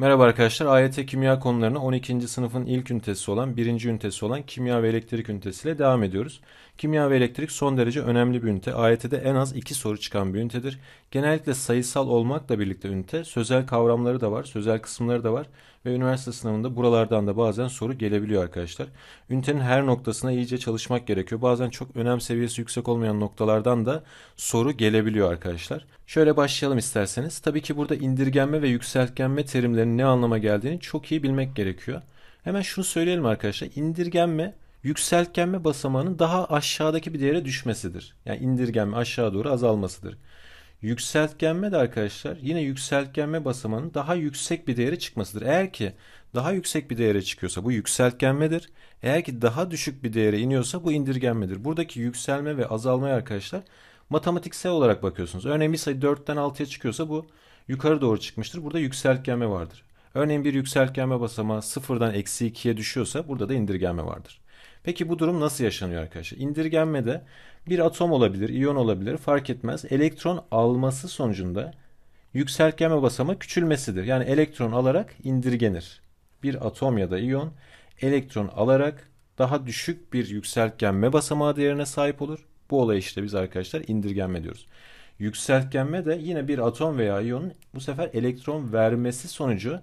Merhaba arkadaşlar. AYT kimya konularına 12. sınıfın ilk ünitesi olan, birinci ünitesi olan kimya ve elektrik ünitesiyle devam ediyoruz. Kimya ve elektrik son derece önemli bir ünite. AYT'de en az iki soru çıkan bir ünitedir. Genellikle sayısal olmakla birlikte ünite sözel kavramları da var, sözel kısımları da var ve üniversite sınavında buralardan da bazen soru gelebiliyor arkadaşlar. Ünitenin her noktasına iyice çalışmak gerekiyor. Bazen çok önem seviyesi yüksek olmayan noktalardan da soru gelebiliyor arkadaşlar. Şöyle başlayalım isterseniz. Tabii ki burada indirgenme ve yükseltgenme terimlerinin ne anlama geldiğini çok iyi bilmek gerekiyor. Hemen şunu söyleyelim arkadaşlar. İndirgenme yükseltgenme basamağının daha aşağıdaki bir değere düşmesidir. Yani indirgenme aşağı doğru azalmasıdır. Yükseltgenme de arkadaşlar yine yükseltgenme basamanın daha yüksek bir değere çıkmasıdır. Eğer ki daha yüksek bir değere çıkıyorsa bu yükseltgenmedir. Eğer ki daha düşük bir değere iniyorsa bu indirgenmedir. Buradaki yükselme ve azalmaya arkadaşlar matematiksel olarak bakıyorsunuz. Örneğin bir sayı 4'ten 6'ya çıkıyorsa bu yukarı doğru çıkmıştır. Burada yükseltgenme vardır. Örneğin bir yükseltgenme basamağı 0'dan eksi 2'ye düşüyorsa burada da indirgenme vardır. Peki bu durum nasıl yaşanıyor arkadaşlar? İndirgenmede bir atom olabilir, iyon olabilir fark etmez. Elektron alması sonucunda yükseltgenme basamı küçülmesidir. Yani elektron alarak indirgenir. Bir atom ya da iyon elektron alarak daha düşük bir yükseltgenme basamağı değerine sahip olur. Bu olay işte biz arkadaşlar indirgenme diyoruz. Yükseltgenme de yine bir atom veya iyonun bu sefer elektron vermesi sonucu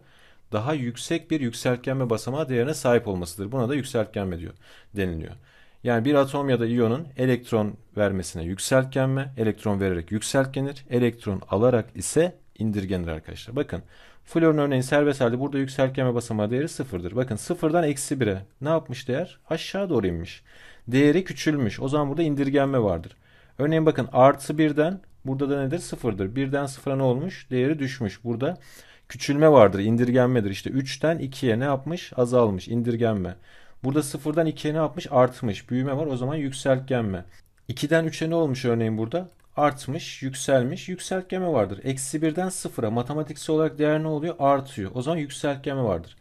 daha yüksek bir yükseltgenme basamağı değerine sahip olmasıdır. Buna da yükseltgenme diyor deniliyor. Yani bir atom ya da iyonun elektron vermesine yükseltgenme, elektron vererek yükseltgenir, elektron alarak ise indirgenir arkadaşlar. Bakın florun örneğin serbest halde burada yükseltgenme basamağı değeri sıfırdır. Bakın sıfırdan eksi bire ne yapmış değer? Aşağı doğru inmiş. Değeri küçülmüş. O zaman burada indirgenme vardır. Örneğin bakın artı birden burada da nedir? Sıfırdır. Birden sıfıra ne olmuş? Değeri düşmüş. Burada küçülme vardır, indirgenmedir. İşte 3'ten 2'ye ne yapmış? Azalmış, indirgenme. Burada sıfırdan ikiye ne yapmış? Artmış. Büyüme var o zaman yükseltgenme. 2'den 3'e ne olmuş örneğin burada? Artmış, yükselmiş. Yükseltgenme vardır. Eksi 1'den 0'a matematiksel olarak değer ne oluyor? Artıyor. O zaman yükseltgenme vardır.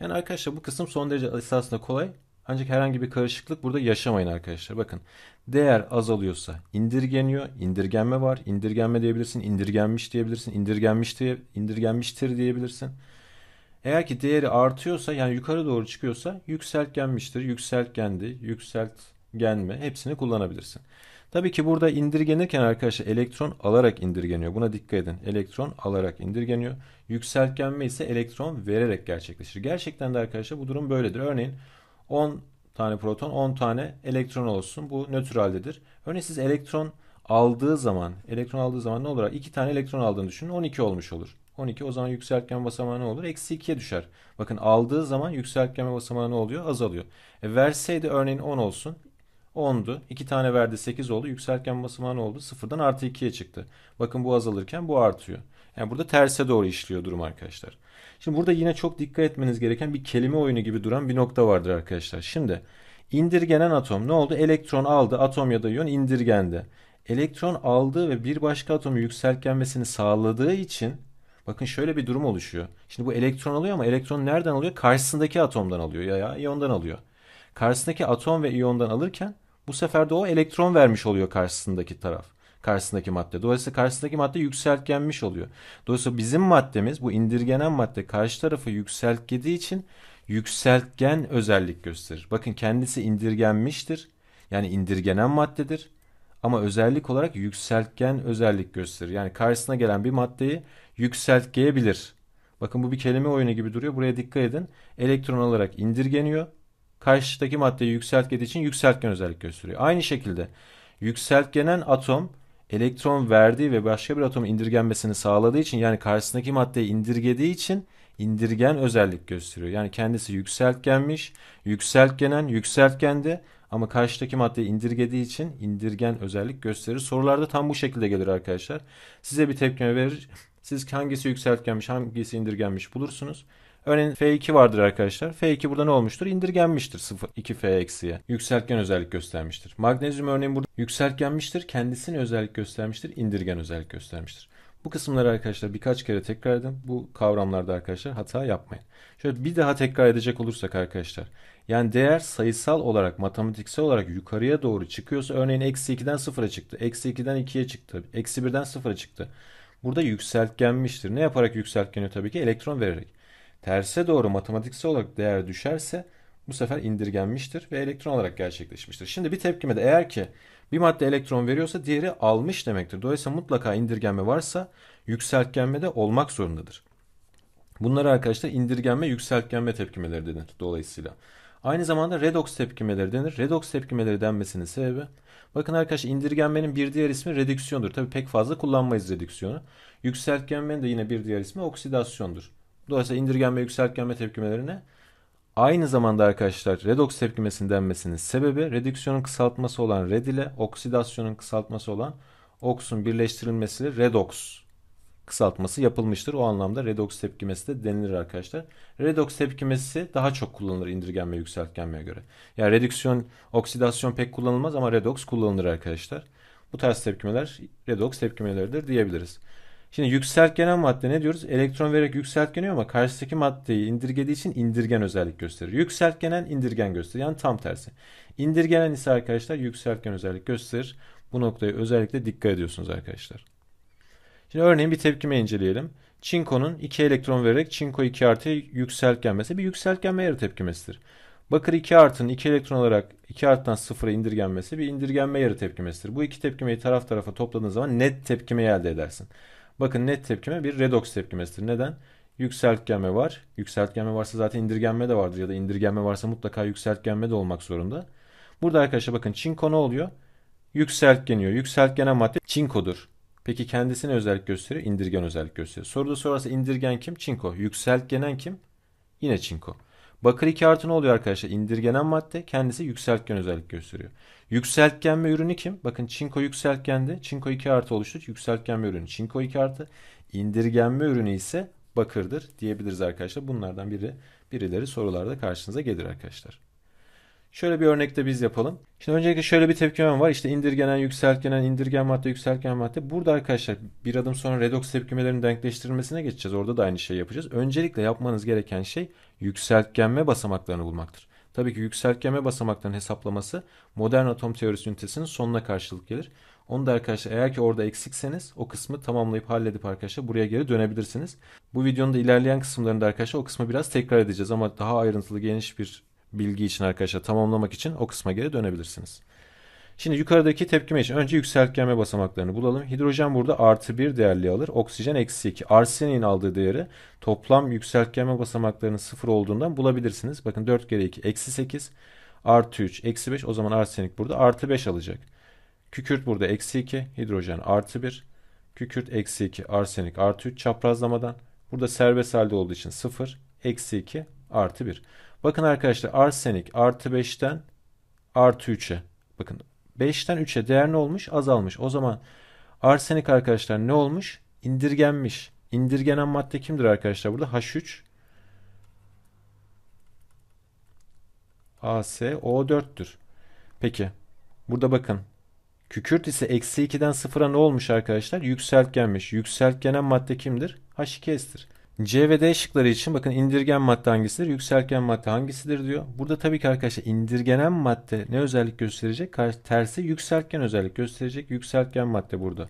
Yani arkadaşlar bu kısım son derece esasında kolay. Ancak herhangi bir karışıklık burada yaşamayın arkadaşlar. Bakın değer azalıyorsa indirgeniyor. indirgenme var. İndirgenme diyebilirsin. indirgenmiş diyebilirsin. indirgenmiş diye, indirgenmiştir diyebilirsin. Eğer ki değeri artıyorsa yani yukarı doğru çıkıyorsa yükseltgenmiştir, yükseltgendi, yükseltgenme hepsini kullanabilirsin. Tabii ki burada indirgenirken arkadaşlar elektron alarak indirgeniyor. Buna dikkat edin. Elektron alarak indirgeniyor. Yükseltgenme ise elektron vererek gerçekleşir. Gerçekten de arkadaşlar bu durum böyledir. Örneğin 10 tane proton 10 tane elektron olsun. Bu nötraldedir. Örneğin siz elektron aldığı zaman elektron aldığı zaman ne olur? 2 tane elektron aldığını düşünün. 12 olmuş olur. 12 o zaman yükseltgen basamağı ne olur? Eksi 2'ye düşer. Bakın aldığı zaman yükseltgen basamağı ne oluyor? Azalıyor. E, verseydi örneğin 10 olsun. 10'du. 2 tane verdi 8 oldu. Yükseltgen basamağı ne oldu? 0'dan artı 2'ye çıktı. Bakın bu azalırken bu artıyor. Yani burada terse doğru işliyor durum arkadaşlar. Şimdi burada yine çok dikkat etmeniz gereken bir kelime oyunu gibi duran bir nokta vardır arkadaşlar. Şimdi indirgenen atom ne oldu? Elektron aldı. Atom ya da iyon indirgendi elektron aldığı ve bir başka atomu yükseltgenmesini sağladığı için Bakın şöyle bir durum oluşuyor. Şimdi bu elektron alıyor ama elektron nereden alıyor? Karşısındaki atomdan alıyor ya ya iyondan alıyor. Karşısındaki atom ve iyondan alırken bu sefer de o elektron vermiş oluyor karşısındaki taraf. Karşısındaki madde. Dolayısıyla karşısındaki madde yükseltgenmiş oluyor. Dolayısıyla bizim maddemiz bu indirgenen madde karşı tarafı yükseltgediği için yükseltgen özellik gösterir. Bakın kendisi indirgenmiştir. Yani indirgenen maddedir ama özellik olarak yükseltgen özellik gösterir. Yani karşısına gelen bir maddeyi yükseltgeyebilir. Bakın bu bir kelime oyunu gibi duruyor. Buraya dikkat edin. Elektron olarak indirgeniyor. Karşıdaki maddeyi yükseltgediği için yükseltgen özellik gösteriyor. Aynı şekilde yükseltgenen atom elektron verdiği ve başka bir atomun indirgenmesini sağladığı için yani karşısındaki maddeyi indirgediği için indirgen özellik gösteriyor. Yani kendisi yükseltgenmiş, yükseltgenen, yükseltgendi ama karşıdaki maddeyi indirgediği için indirgen özellik gösterir. Sorularda tam bu şekilde gelir arkadaşlar. Size bir tepkime verir. Siz hangisi yükseltgenmiş, hangisi indirgenmiş bulursunuz. Örneğin F2 vardır arkadaşlar. F2 burada ne olmuştur? İndirgenmiştir 0, 2F ye Yükseltgen özellik göstermiştir. Magnezyum örneğin burada yükseltgenmiştir. Kendisini özellik göstermiştir. indirgen özellik göstermiştir. Bu kısımları arkadaşlar birkaç kere tekrar edin. Bu kavramlarda arkadaşlar hata yapmayın. Şöyle bir daha tekrar edecek olursak arkadaşlar. Yani değer sayısal olarak matematiksel olarak yukarıya doğru çıkıyorsa örneğin eksi 2'den 0'a çıktı. Eksi 2'den 2'ye çıktı. Eksi 1'den 0'a çıktı. Burada yükseltgenmiştir. Ne yaparak yükseltgeniyor tabii ki? Elektron vererek. Terse doğru matematiksel olarak değer düşerse bu sefer indirgenmiştir ve elektron olarak gerçekleşmiştir. Şimdi bir tepkime de eğer ki bir madde elektron veriyorsa diğeri almış demektir. Dolayısıyla mutlaka indirgenme varsa yükseltgenme de olmak zorundadır. Bunları arkadaşlar indirgenme, yükseltgenme tepkimeleri denir dolayısıyla. Aynı zamanda redox tepkimeleri denir. Redox tepkimeleri denmesinin sebebi bakın arkadaşlar indirgenmenin bir diğer ismi redüksiyondur. Tabi pek fazla kullanmayız redüksiyonu. Yükseltgenmenin de yine bir diğer ismi oksidasyondur. Dolayısıyla indirgenme, yükseltgenme tepkimelerine Aynı zamanda arkadaşlar redoks tepkimesinin denmesinin sebebi redüksiyonun kısaltması olan red ile oksidasyonun kısaltması olan oksun birleştirilmesiyle redoks kısaltması yapılmıştır. O anlamda redoks tepkimesi de denilir arkadaşlar. Redoks tepkimesi daha çok kullanılır indirgen ve yükseltgenmeye göre. Yani redüksiyon, oksidasyon pek kullanılmaz ama redoks kullanılır arkadaşlar. Bu tarz tepkimeler redoks tepkimeleridir diyebiliriz. Şimdi yükseltgenen madde ne diyoruz? Elektron vererek yükseltgeniyor ama karşısındaki maddeyi indirgediği için indirgen özellik gösterir. Yükseltgenen indirgen gösterir. Yani tam tersi. İndirgenen ise arkadaşlar yükseltgen özellik gösterir. Bu noktaya özellikle dikkat ediyorsunuz arkadaşlar. Şimdi örneğin bir tepkime inceleyelim. Çinko'nun 2 elektron vererek çinko 2 artı yükseltgen mesela bir yükseltgen Meyer tepkimesidir. Bakır 2 artının 2 elektron olarak 2 artıdan 0'a indirgenmesi bir indirgenme yarı tepkimesidir. Bu iki tepkimeyi taraf tarafa topladığın zaman net tepkimeyi elde edersin. Bakın net tepkime bir redox tepkimesidir. Neden? Yükseltgenme var. Yükseltgenme varsa zaten indirgenme de vardır ya da indirgenme varsa mutlaka yükseltgenme de olmak zorunda. Burada arkadaşlar bakın çinko ne oluyor? Yükseltgeniyor. Yükseltgenen madde çinkodur. Peki kendisine özellik gösteriyor, indirgen özellik gösteriyor. Soruda sorarsa indirgen kim? Çinko. Yükseltgenen kim? Yine çinko. Bakır 2 artı ne oluyor arkadaşlar? İndirgenen madde kendisi yükseltgen özellik gösteriyor. Yükseltgenme ürünü kim? Bakın çinko yükseltgendi. çinko 2 artı oluştur. Yükseltgenme ürünü çinko 2 artı. İndirgenme ürünü ise bakırdır diyebiliriz arkadaşlar. Bunlardan biri birileri sorularda karşınıza gelir arkadaşlar. Şöyle bir örnekte biz yapalım. Şimdi öncelikle şöyle bir tepkimem var. İşte indirgenen, yükseltgenen, indirgen madde, yükseltgen madde. Burada arkadaşlar bir adım sonra redoks tepkimelerinin denkleştirilmesine geçeceğiz. Orada da aynı şeyi yapacağız. Öncelikle yapmanız gereken şey yükseltgenme basamaklarını bulmaktır. Tabii ki yükseltgeme basamaktan hesaplaması modern atom teorisi ünitesinin sonuna karşılık gelir. Onu da arkadaşlar eğer ki orada eksikseniz o kısmı tamamlayıp halledip arkadaşlar buraya geri dönebilirsiniz. Bu videonun da ilerleyen kısımlarında arkadaşlar o kısmı biraz tekrar edeceğiz ama daha ayrıntılı geniş bir bilgi için arkadaşlar tamamlamak için o kısma geri dönebilirsiniz. Şimdi yukarıdaki tepkime için önce yükseltgenme basamaklarını bulalım. Hidrojen burada artı 1 değerli alır. Oksijen eksi 2. Arsenin aldığı değeri toplam yükseltgenme basamaklarının 0 olduğundan bulabilirsiniz. Bakın 4 kere 2 eksi 8 artı 3 eksi 5 o zaman arsenik burada artı 5 alacak. Kükürt burada eksi 2 hidrojen artı 1 kükürt eksi 2 arsenik artı 3 çaprazlamadan burada serbest halde olduğu için 0 eksi 2 artı 1. Bakın arkadaşlar arsenik artı 5'ten artı 3'e bakın 5'ten 3'e değer ne olmuş? Azalmış. O zaman arsenik arkadaşlar ne olmuş? İndirgenmiş. İndirgenen madde kimdir arkadaşlar burada? H3 AS O4'tür. Peki. Burada bakın. Kükürt ise eksi 2'den 0'a ne olmuş arkadaşlar? Yükseltgenmiş. Yükseltgenen madde kimdir? H2S'tir. C ve D şıkları için bakın indirgen madde hangisidir, yükselken madde hangisidir diyor. Burada tabii ki arkadaşlar indirgenen madde ne özellik gösterecek? Tersi yükseltgen özellik gösterecek. Yükseltgen madde burada.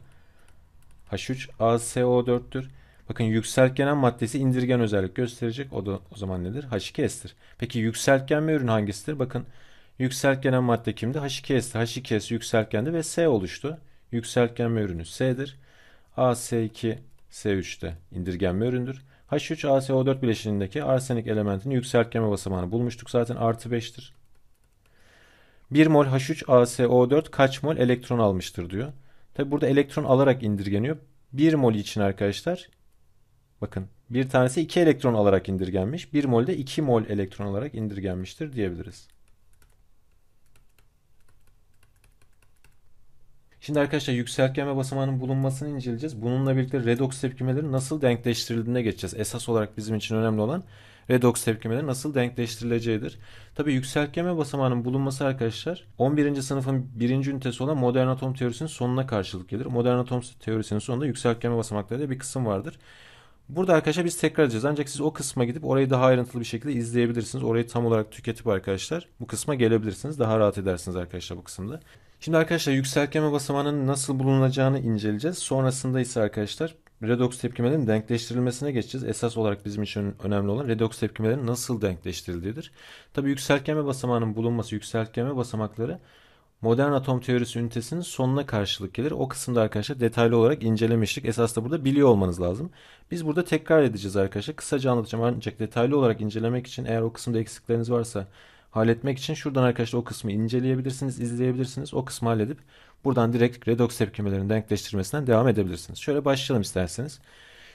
H3ASO4'tür. Bakın yükseltgenen maddesi indirgen özellik gösterecek. O da o zaman nedir? H2S'tir. Peki yükseltgenme ürün hangisidir? Bakın yükseltgenen madde kimdi? H2S'ti. H2S yükseltgendi ve S oluştu. Yükseltgenme ürünü S'dir. AS2 S3'te indirgenme üründür. H3ASO4 bileşenindeki arsenik elementinin yükseltgeme basamağını bulmuştuk zaten artı 5'tir. 1 mol H3ASO4 kaç mol elektron almıştır diyor. Tabi burada elektron alarak indirgeniyor. 1 mol için arkadaşlar bakın bir tanesi 2 elektron alarak indirgenmiş. 1 mol de 2 mol elektron alarak indirgenmiştir diyebiliriz. Şimdi arkadaşlar yükseltgenme basamağının bulunmasını inceleyeceğiz. Bununla birlikte redox tepkimeleri nasıl denkleştirildiğine geçeceğiz. Esas olarak bizim için önemli olan redox tepkimeleri nasıl denkleştirileceğidir. Tabi yükseltgenme basamağının bulunması arkadaşlar 11. sınıfın 1. ünitesi olan modern atom teorisinin sonuna karşılık gelir. Modern atom teorisinin sonunda yükseltgenme basamakları diye bir kısım vardır. Burada arkadaşlar biz tekrar edeceğiz. Ancak siz o kısma gidip orayı daha ayrıntılı bir şekilde izleyebilirsiniz. Orayı tam olarak tüketip arkadaşlar bu kısma gelebilirsiniz. Daha rahat edersiniz arkadaşlar bu kısımda. Şimdi arkadaşlar yükseltgeme basamağının nasıl bulunacağını inceleyeceğiz. Sonrasında ise arkadaşlar redoks tepkimelerin denkleştirilmesine geçeceğiz. Esas olarak bizim için önemli olan redoks tepkimelerin nasıl denkleştirildiğidir. Tabi yükseltgeme basamağının bulunması yükseltgeme basamakları modern atom teorisi ünitesinin sonuna karşılık gelir. O kısımda arkadaşlar detaylı olarak incelemiştik. Esas da burada biliyor olmanız lazım. Biz burada tekrar edeceğiz arkadaşlar. Kısaca anlatacağım ancak detaylı olarak incelemek için eğer o kısımda eksikleriniz varsa halletmek için şuradan arkadaşlar o kısmı inceleyebilirsiniz, izleyebilirsiniz. O kısmı halledip buradan direkt redox tepkimelerini denkleştirmesinden devam edebilirsiniz. Şöyle başlayalım isterseniz.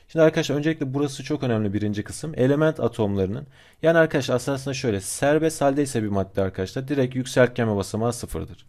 Şimdi arkadaşlar öncelikle burası çok önemli birinci kısım. Element atomlarının. Yani arkadaşlar aslında şöyle serbest haldeyse bir madde arkadaşlar direkt yükseltgenme basamağı sıfırdır.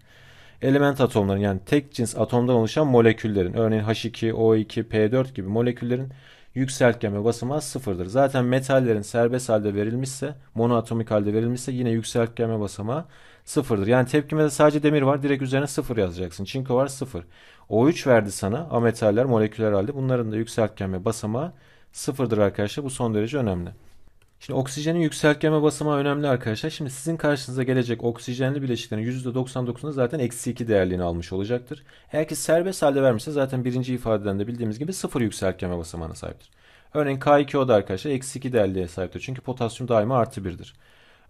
Element atomların yani tek cins atomdan oluşan moleküllerin örneğin H2, O2, P4 gibi moleküllerin yükseltgeme basamağı sıfırdır. Zaten metallerin serbest halde verilmişse, monoatomik halde verilmişse yine yükseltgeme basamağı sıfırdır. Yani tepkimede sadece demir var. Direkt üzerine sıfır yazacaksın. Çinko var sıfır. O3 verdi sana A metaller moleküler halde. Bunların da yükseltgeme basamağı sıfırdır arkadaşlar. Bu son derece önemli. Şimdi oksijenin yükseltgeme basamağı önemli arkadaşlar. Şimdi sizin karşınıza gelecek oksijenli bileşiklerin %99'unda zaten eksi 2 değerliğini almış olacaktır. Eğer ki serbest halde vermişse zaten birinci ifadeden de bildiğimiz gibi sıfır yükseltgeme basamağına sahiptir. Örneğin K2O'da arkadaşlar eksi 2 değerliğe sahiptir. Çünkü potasyum daima artı 1'dir.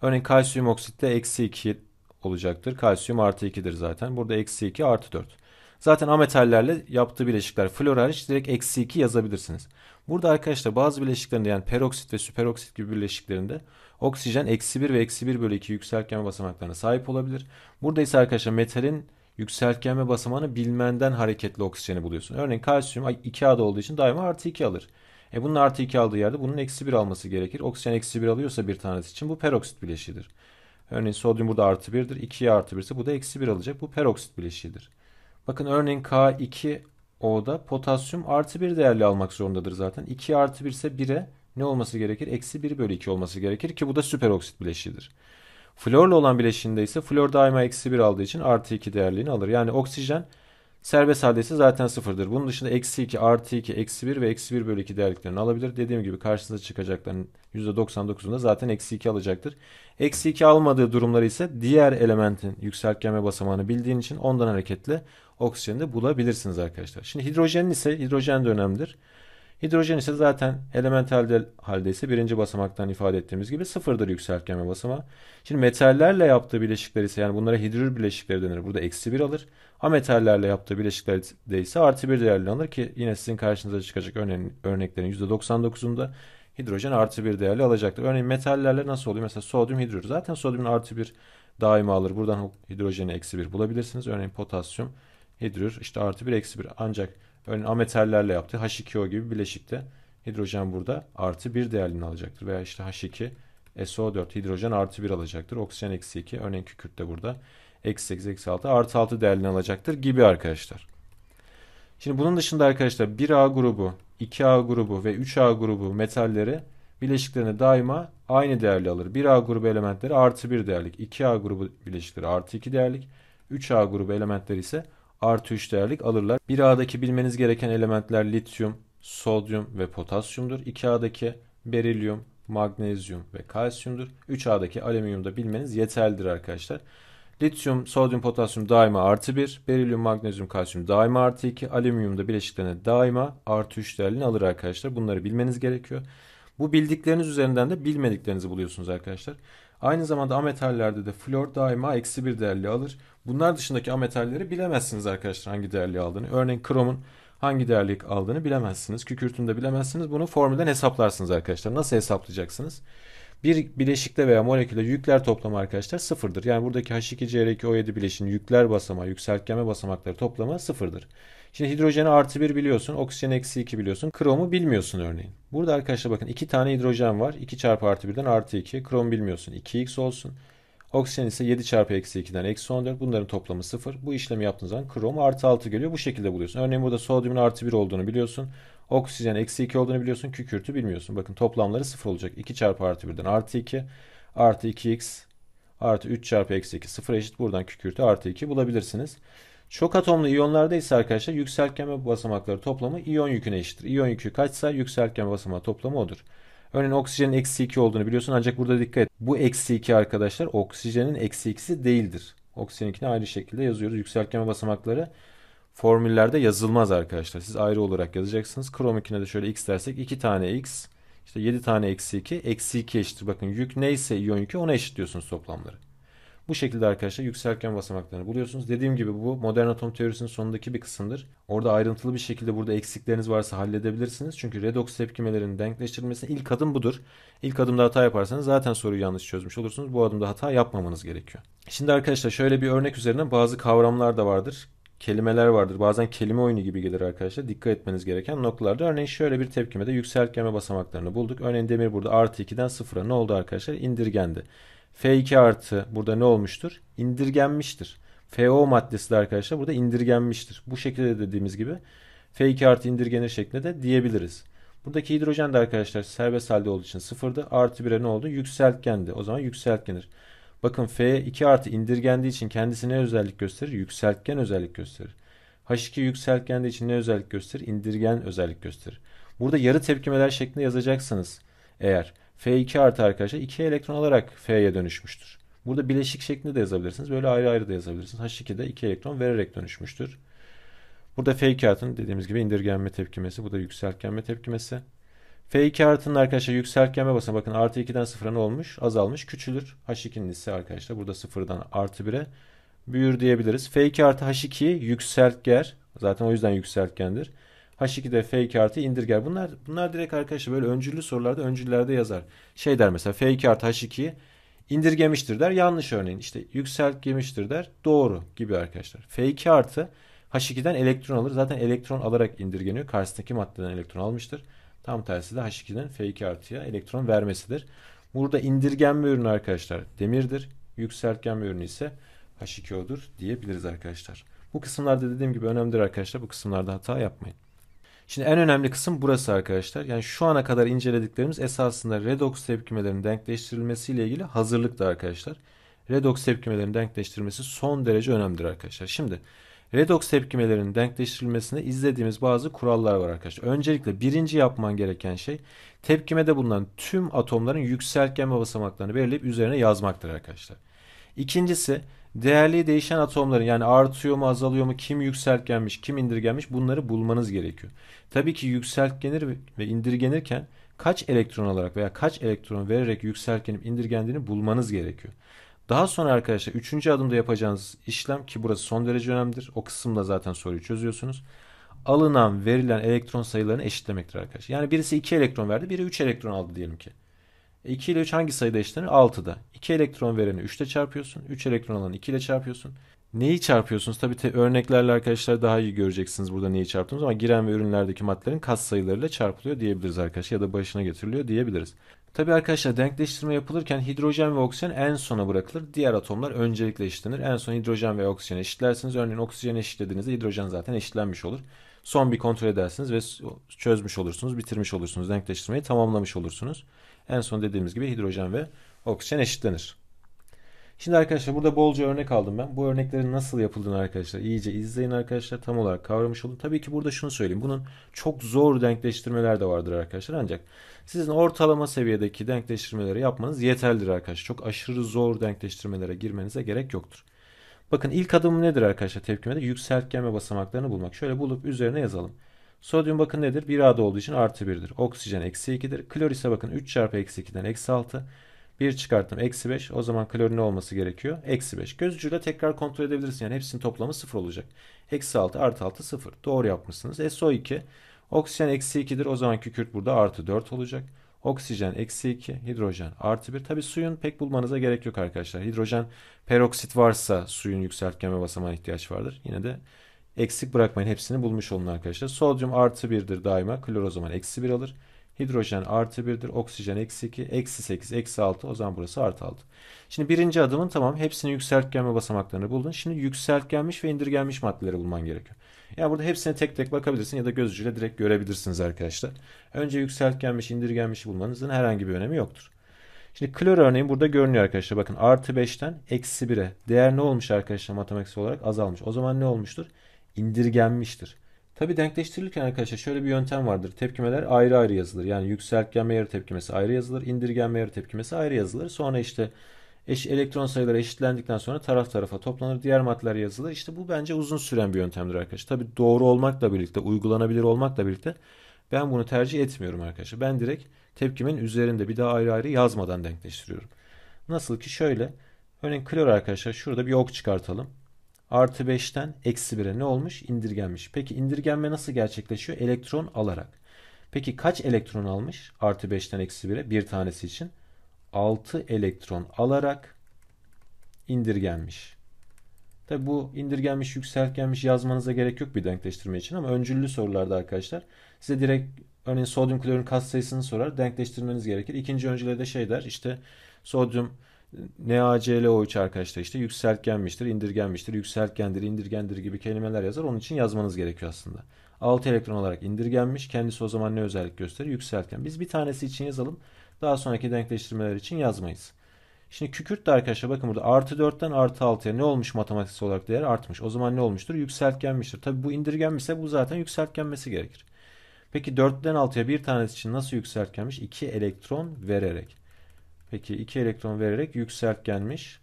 Örneğin kalsiyum oksitte eksi 2 olacaktır. Kalsiyum artı 2'dir zaten. Burada eksi 2 artı 4. Zaten ametallerle yaptığı bileşikler flor hariç direkt eksi 2 yazabilirsiniz. Burada arkadaşlar bazı bileşiklerinde yani peroksit ve süperoksit gibi bileşiklerinde oksijen eksi 1 ve eksi 1 bölü 2 yükseltgenme basamaklarına sahip olabilir. Burada ise arkadaşlar metalin yükseltgenme basamağını bilmenden hareketli oksijeni buluyorsun. Örneğin kalsiyum 2A'da olduğu için daima artı 2 alır. E bunun artı 2 aldığı yerde bunun eksi 1 alması gerekir. Oksijen eksi 1 alıyorsa bir tanesi için bu peroksit bileşidir. Örneğin sodyum burada artı 1'dir. 2'ye artı 1 ise bu da eksi 1 alacak. Bu peroksit bileşidir. Bakın örneğin K2O'da potasyum artı 1 değerli almak zorundadır zaten. 2 artı 1 ise 1'e ne olması gerekir? Eksi 1 bölü 2 olması gerekir ki bu da süperoksit bileşiğidir. Florla olan bileşiğinde ise flor daima eksi 1 aldığı için artı 2 değerliğini alır. Yani oksijen serbest halde ise zaten sıfırdır. Bunun dışında eksi 2, artı 2, eksi 1 ve eksi 1 bölü 2 değerliklerini alabilir. Dediğim gibi karşınıza çıkacakların %99'unda zaten eksi 2 alacaktır. Eksi 2 almadığı durumları ise diğer elementin yükseltgenme basamağını bildiğin için ondan hareketle oksijeni de bulabilirsiniz arkadaşlar. Şimdi hidrojenin ise hidrojen de önemlidir. Hidrojen ise zaten elemental halde ise birinci basamaktan ifade ettiğimiz gibi sıfırdır yükseltgenme basama. Şimdi metallerle yaptığı bileşikler ise yani bunlara hidrür bileşikleri denir. Burada eksi bir alır. metallerle yaptığı bileşikler de ise artı bir değerli alır ki yine sizin karşınıza çıkacak örneğin, örneklerin %99'unda hidrojen artı bir değerli alacaktır. Örneğin metallerle nasıl oluyor? Mesela sodyum hidrür. Zaten sodyumun artı bir daima alır. Buradan hidrojeni eksi bir bulabilirsiniz. Örneğin potasyum hidrür işte artı 1 eksi 1. Ancak örneğin ametallerle yaptığı H2O gibi bileşikte hidrojen burada artı 1 değerini alacaktır. Veya işte H2 SO4 hidrojen artı 1 alacaktır. Oksijen eksi 2 örneğin kükürt de burada eksi 8 eksi 6 artı 6 değerini alacaktır gibi arkadaşlar. Şimdi bunun dışında arkadaşlar 1A grubu, 2A grubu ve 3A grubu metalleri bileşiklerine daima aynı değerli alır. 1A grubu elementleri artı 1 değerlik, 2A grubu bileşikleri artı 2 değerlik, 3A grubu elementleri ise artı 3 değerlik alırlar. 1A'daki bilmeniz gereken elementler lityum, sodyum ve potasyumdur. 2A'daki berilyum, magnezyum ve kalsiyumdur. 3A'daki alüminyum da bilmeniz yeterlidir arkadaşlar. Lityum, sodyum, potasyum daima artı 1. Berilyum, magnezyum, kalsiyum daima artı 2. Alüminyum da bileşiklerine daima artı 3 değerliğini alır arkadaşlar. Bunları bilmeniz gerekiyor. Bu bildikleriniz üzerinden de bilmediklerinizi buluyorsunuz arkadaşlar. Aynı zamanda ametallerde de flor daima eksi bir değerli alır. Bunlar dışındaki ametalleri bilemezsiniz arkadaşlar hangi değerli aldığını. Örneğin kromun hangi değerli aldığını bilemezsiniz. Kükürtün de bilemezsiniz. Bunu formülden hesaplarsınız arkadaşlar. Nasıl hesaplayacaksınız? Bir bileşikte veya molekülde yükler toplamı arkadaşlar sıfırdır. Yani buradaki H2CR2O7 bileşin yükler basamağı, yükseltgeme basamakları toplamı sıfırdır. Şimdi hidrojeni artı 1 biliyorsun. oksijen eksi 2 biliyorsun. Kromu bilmiyorsun örneğin. Burada arkadaşlar bakın 2 tane hidrojen var. 2 çarpı artı 1'den artı 2. Krom bilmiyorsun. 2x olsun. Oksijen ise 7 çarpı eksi 2'den eksi 14. Bunların toplamı 0. Bu işlemi yaptığın zaman krom artı 6 geliyor. Bu şekilde buluyorsun. Örneğin burada sodyumun artı 1 olduğunu biliyorsun. Oksijen eksi 2 olduğunu biliyorsun. Kükürtü bilmiyorsun. Bakın toplamları 0 olacak. 2 çarpı artı 1'den artı 2. Artı 2x artı 3 çarpı eksi 2 0 eşit. Buradan kükürtü artı 2 bulabilirsiniz. Çok atomlu iyonlarda ise arkadaşlar yükseltgen ve basamakları toplamı iyon yüküne eşittir. İyon yükü kaçsa yükseltgen ve basamağı toplamı odur. Örneğin oksijenin eksi 2 olduğunu biliyorsun ancak burada dikkat et. Bu eksi 2 arkadaşlar oksijenin eksi 2'si değildir. Oksijen Oksijeninkini ayrı şekilde yazıyoruz. Yükseltgen ve basamakları formüllerde yazılmaz arkadaşlar. Siz ayrı olarak yazacaksınız. Krom Kromikine de şöyle x dersek 2 tane x işte 7 tane eksi 2 eksi 2 eşittir. Bakın yük neyse iyon yükü ona eşitliyorsunuz toplamları. Bu şekilde arkadaşlar yükselken basamaklarını buluyorsunuz. Dediğim gibi bu modern atom teorisinin sonundaki bir kısımdır. Orada ayrıntılı bir şekilde burada eksikleriniz varsa halledebilirsiniz. Çünkü redoks tepkimelerinin denkleştirilmesine ilk adım budur. İlk adımda hata yaparsanız zaten soruyu yanlış çözmüş olursunuz. Bu adımda hata yapmamanız gerekiyor. Şimdi arkadaşlar şöyle bir örnek üzerine bazı kavramlar da vardır kelimeler vardır. Bazen kelime oyunu gibi gelir arkadaşlar. Dikkat etmeniz gereken noktalarda. Örneğin şöyle bir tepkimede yükseltgenme basamaklarını bulduk. Örneğin demir burada artı 2'den 0'a ne oldu arkadaşlar? İndirgendi. F2 artı burada ne olmuştur? İndirgenmiştir. FO maddesi de arkadaşlar burada indirgenmiştir. Bu şekilde dediğimiz gibi F2 artı indirgenir şeklinde de diyebiliriz. Buradaki hidrojen de arkadaşlar serbest halde olduğu için sıfırdı. Artı 1'e ne oldu? Yükseltgendi. O zaman yükseltgenir. Bakın F2 artı indirgendiği için kendisi ne özellik gösterir? Yükseltgen özellik gösterir. H2 yükseltgendiği için ne özellik gösterir? İndirgen özellik gösterir. Burada yarı tepkimeler şeklinde yazacaksınız eğer. F2 artı arkadaşlar 2 elektron alarak F'ye dönüşmüştür. Burada bileşik şeklinde de yazabilirsiniz. Böyle ayrı ayrı da yazabilirsiniz. H2'de 2 elektron vererek dönüşmüştür. Burada F2 artının dediğimiz gibi indirgenme tepkimesi. Bu da yükseltgenme tepkimesi. F2 artının arkadaşlar yükseltgenme basına bakın artı 2'den 0'a ne olmuş? Azalmış. Küçülür. H2'nin ise arkadaşlar burada 0'dan artı 1'e büyür diyebiliriz. F2 artı H2 yükseltger. Zaten o yüzden yükseltgendir. H2'de F2 artı indirger. Bunlar bunlar direkt arkadaşlar böyle öncüllü sorularda öncüllerde yazar. Şey der mesela F2 artı H2 indirgemiştir der. Yanlış örneğin işte yükseltgemiştir der. Doğru gibi arkadaşlar. F2 artı H2'den elektron alır. Zaten elektron alarak indirgeniyor. Karşısındaki maddeden elektron almıştır. Tam tersi de H2'den F2 artıya elektron vermesidir. Burada indirgenme ürünü arkadaşlar demirdir. Yükseltgenme ürünü ise H2O'dur diyebiliriz arkadaşlar. Bu kısımlarda dediğim gibi önemlidir arkadaşlar. Bu kısımlarda hata yapmayın. Şimdi en önemli kısım burası arkadaşlar. Yani şu ana kadar incelediklerimiz esasında redox tepkimelerinin denkleştirilmesi ile ilgili hazırlıktı arkadaşlar. Redox tepkimelerinin denkleştirilmesi son derece önemlidir arkadaşlar. Şimdi redox tepkimelerinin denkleştirilmesinde izlediğimiz bazı kurallar var arkadaşlar. Öncelikle birinci yapman gereken şey tepkimede bulunan tüm atomların yükseltgenme basamaklarını belirleyip üzerine yazmaktır arkadaşlar. İkincisi değerli değişen atomların yani artıyor mu azalıyor mu kim yükseltgenmiş kim indirgenmiş bunları bulmanız gerekiyor. Tabii ki yükseltgenir ve indirgenirken kaç elektron olarak veya kaç elektron vererek yükseltgenip indirgendiğini bulmanız gerekiyor. Daha sonra arkadaşlar üçüncü adımda yapacağınız işlem ki burası son derece önemlidir. O kısımda zaten soruyu çözüyorsunuz. Alınan verilen elektron sayılarını eşitlemektir arkadaşlar. Yani birisi 2 elektron verdi biri 3 elektron aldı diyelim ki. 2 e, ile 3 hangi sayıda eşlenir? 6'da. 2 elektron vereni 3 ile çarpıyorsun. 3 elektron alanı 2 ile çarpıyorsun. Neyi çarpıyorsunuz? Tabii te- örneklerle arkadaşlar daha iyi göreceksiniz burada neyi çarptığımız ama giren ve ürünlerdeki maddelerin kas sayılarıyla çarpılıyor diyebiliriz arkadaşlar ya da başına getiriliyor diyebiliriz. Tabii arkadaşlar denkleştirme yapılırken hidrojen ve oksijen en sona bırakılır. Diğer atomlar öncelikle eşitlenir. En son hidrojen ve oksijen eşitlersiniz. Örneğin oksijen eşitlediğinizde hidrojen zaten eşitlenmiş olur. Son bir kontrol edersiniz ve çözmüş olursunuz, bitirmiş olursunuz. Denkleştirmeyi tamamlamış olursunuz. En son dediğimiz gibi hidrojen ve oksijen eşitlenir. Şimdi arkadaşlar burada bolca örnek aldım ben. Bu örneklerin nasıl yapıldığını arkadaşlar iyice izleyin arkadaşlar. Tam olarak kavramış olun. Tabii ki burada şunu söyleyeyim. Bunun çok zor denkleştirmeler de vardır arkadaşlar. Ancak sizin ortalama seviyedeki denkleştirmeleri yapmanız yeterlidir arkadaşlar. Çok aşırı zor denkleştirmelere girmenize gerek yoktur. Bakın ilk adım nedir arkadaşlar tepkimede? Yükseltgen ve basamaklarını bulmak. Şöyle bulup üzerine yazalım. Sodyum bakın nedir? 1 A'da olduğu için artı 1'dir. Oksijen eksi 2'dir. Klor ise bakın 3 çarpı eksi 2'den eksi 6. 1 çıkarttım eksi 5. O zaman klor ne olması gerekiyor? Eksi 5. Göz ucuyla tekrar kontrol edebilirsin. Yani hepsinin toplamı 0 olacak. Eksi 6 artı 6 0. Doğru yapmışsınız. SO2 oksijen eksi 2'dir. O zaman kükürt burada artı 4 olacak. Oksijen eksi 2, hidrojen artı 1. Tabi suyun pek bulmanıza gerek yok arkadaşlar. Hidrojen peroksit varsa suyun yükseltgeme basamağına ihtiyaç vardır. Yine de Eksik bırakmayın hepsini bulmuş olun arkadaşlar. Sodyum artı 1'dir daima. Klor o zaman eksi 1 alır. Hidrojen artı 1'dir. Oksijen eksi 2. Eksi 8. Eksi 6. O zaman burası artı 6. Şimdi birinci adımın tamam hepsini yükseltgen ve basamaklarını buldun. Şimdi yükseltgenmiş ve indirgenmiş maddeleri bulman gerekiyor. Yani burada hepsine tek tek bakabilirsin ya da göz ucuyla direkt görebilirsiniz arkadaşlar. Önce yükseltgenmiş indirgenmiş bulmanızın herhangi bir önemi yoktur. Şimdi klor örneğin burada görünüyor arkadaşlar. Bakın artı 5'ten eksi 1'e. Değer ne olmuş arkadaşlar matematiksel olarak? Azalmış. O zaman ne olmuştur? indirgenmiştir. Tabi denkleştirilirken arkadaşlar şöyle bir yöntem vardır. Tepkimeler ayrı ayrı yazılır. Yani yükseltgenme yarı tepkimesi ayrı yazılır. indirgenme yarı tepkimesi ayrı yazılır. Sonra işte eş, elektron sayıları eşitlendikten sonra taraf tarafa toplanır. Diğer maddeler yazılır. İşte bu bence uzun süren bir yöntemdir arkadaşlar. Tabi doğru olmakla birlikte, uygulanabilir olmakla birlikte ben bunu tercih etmiyorum arkadaşlar. Ben direkt tepkimin üzerinde bir daha ayrı ayrı yazmadan denkleştiriyorum. Nasıl ki şöyle. Örneğin klor arkadaşlar şurada bir ok çıkartalım artı 5'ten eksi 1'e ne olmuş? İndirgenmiş. Peki indirgenme nasıl gerçekleşiyor? Elektron alarak. Peki kaç elektron almış? Artı 5'ten eksi 1'e bir tanesi için. 6 elektron alarak indirgenmiş. Tabi bu indirgenmiş, yükseltgenmiş yazmanıza gerek yok bir denkleştirme için ama öncüllü sorularda arkadaşlar size direkt örneğin sodyum klorun sayısını sorar. Denkleştirmeniz gerekir. İkinci öncüle de şey der işte sodyum NaCl O3 arkadaşlar işte yükseltgenmiştir, indirgenmiştir, yükseltgendir, indirgendir gibi kelimeler yazar. Onun için yazmanız gerekiyor aslında. 6 elektron olarak indirgenmiş. Kendisi o zaman ne özellik gösterir? Yükseltgen. Biz bir tanesi için yazalım. Daha sonraki denkleştirmeler için yazmayız. Şimdi kükürt de arkadaşlar bakın burada artı 4'ten artı 6'ya ne olmuş matematiksel olarak değer artmış. O zaman ne olmuştur? Yükseltgenmiştir. Tabi bu indirgenmişse bu zaten yükseltgenmesi gerekir. Peki 4'ten 6'ya bir tanesi için nasıl yükseltgenmiş? 2 elektron vererek. Peki 2 elektron vererek yükseltgenmiş.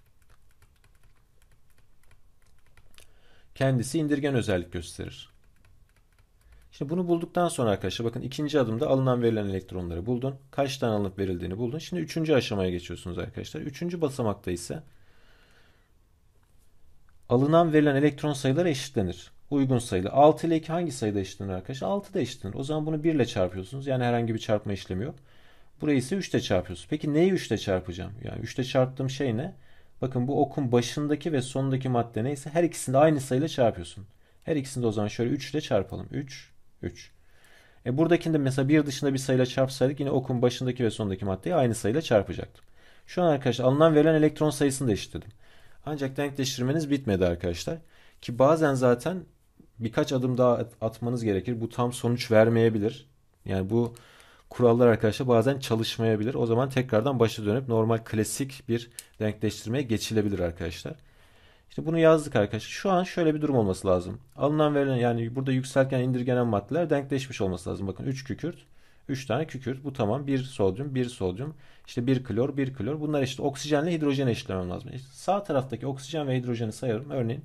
Kendisi indirgen özellik gösterir. Şimdi bunu bulduktan sonra arkadaşlar bakın ikinci adımda alınan verilen elektronları buldun. Kaç tane alınıp verildiğini buldun. Şimdi üçüncü aşamaya geçiyorsunuz arkadaşlar. Üçüncü basamakta ise alınan verilen elektron sayıları eşitlenir. Uygun sayılı. 6 ile 2 hangi sayıda eşitlenir arkadaşlar? 6 da eşitlenir. O zaman bunu 1 ile çarpıyorsunuz. Yani herhangi bir çarpma işlemi yok. Burayı ise 3 ile çarpıyoruz. Peki neyi 3 ile çarpacağım? Yani 3 ile çarptığım şey ne? Bakın bu okun başındaki ve sonundaki madde neyse her ikisini de aynı sayıyla çarpıyorsun. Her ikisini de o zaman şöyle 3 ile çarpalım. 3, 3. E buradakinde mesela bir dışında bir sayıyla çarpsaydık yine okun başındaki ve sonundaki maddeyi aynı sayıyla çarpacaktım. Şu an arkadaşlar alınan verilen elektron sayısını değiştirdim. Ancak denkleştirmeniz bitmedi arkadaşlar. Ki bazen zaten birkaç adım daha atmanız gerekir. Bu tam sonuç vermeyebilir. Yani bu kurallar arkadaşlar bazen çalışmayabilir. O zaman tekrardan başa dönüp normal klasik bir denkleştirmeye geçilebilir arkadaşlar. İşte bunu yazdık arkadaşlar. Şu an şöyle bir durum olması lazım. Alınan verilen yani burada yükselken indirgenen maddeler denkleşmiş olması lazım. Bakın 3 kükürt. 3 tane kükürt. Bu tamam. 1 sodyum, 1 sodyum. İşte 1 klor, 1 klor. Bunlar işte oksijenle hidrojen eşitlemem lazım. İşte sağ taraftaki oksijen ve hidrojeni sayarım. Örneğin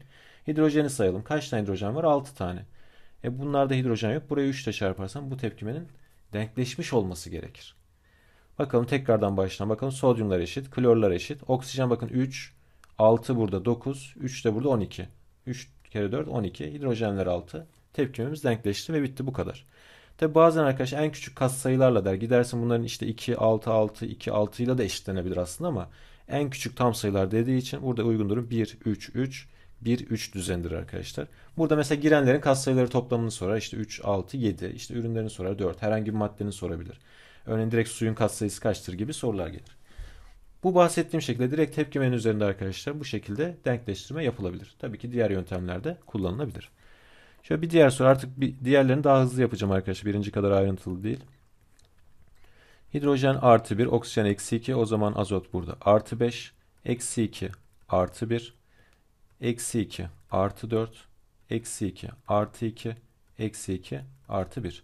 hidrojeni sayalım. Kaç tane hidrojen var? 6 tane. E bunlarda hidrojen yok. Buraya 3 ile çarparsam bu tepkimenin denkleşmiş olması gerekir. Bakalım tekrardan baştan bakalım. Sodyumlar eşit, klorlar eşit. Oksijen bakın 3, 6 burada 9, 3 de burada 12. 3 kere 4 12, hidrojenler 6. Tepkimemiz denkleşti ve bitti bu kadar. Tabi bazen arkadaşlar en küçük kas sayılarla der. Gidersin bunların işte 2, 6, 6, 2, 6 ile de eşitlenebilir aslında ama en küçük tam sayılar dediği için burada uygun durum 1, 3, 3. 1-3 düzenidir arkadaşlar. Burada mesela girenlerin katsayıları toplamını sorar. İşte 3, 6, 7. işte ürünlerini sorar 4. Herhangi bir maddenin sorabilir. Örneğin direkt suyun katsayısı kaçtır gibi sorular gelir. Bu bahsettiğim şekilde direkt tepkimenin üzerinde arkadaşlar bu şekilde denkleştirme yapılabilir. Tabii ki diğer yöntemlerde kullanılabilir. Şöyle bir diğer soru artık bir diğerlerini daha hızlı yapacağım arkadaşlar. Birinci kadar ayrıntılı değil. Hidrojen artı 1, oksijen eksi 2 o zaman azot burada. Artı 5, eksi 2, artı 1, Eksi 2 artı 4. Eksi 2 artı 2. Eksi 2 artı 1.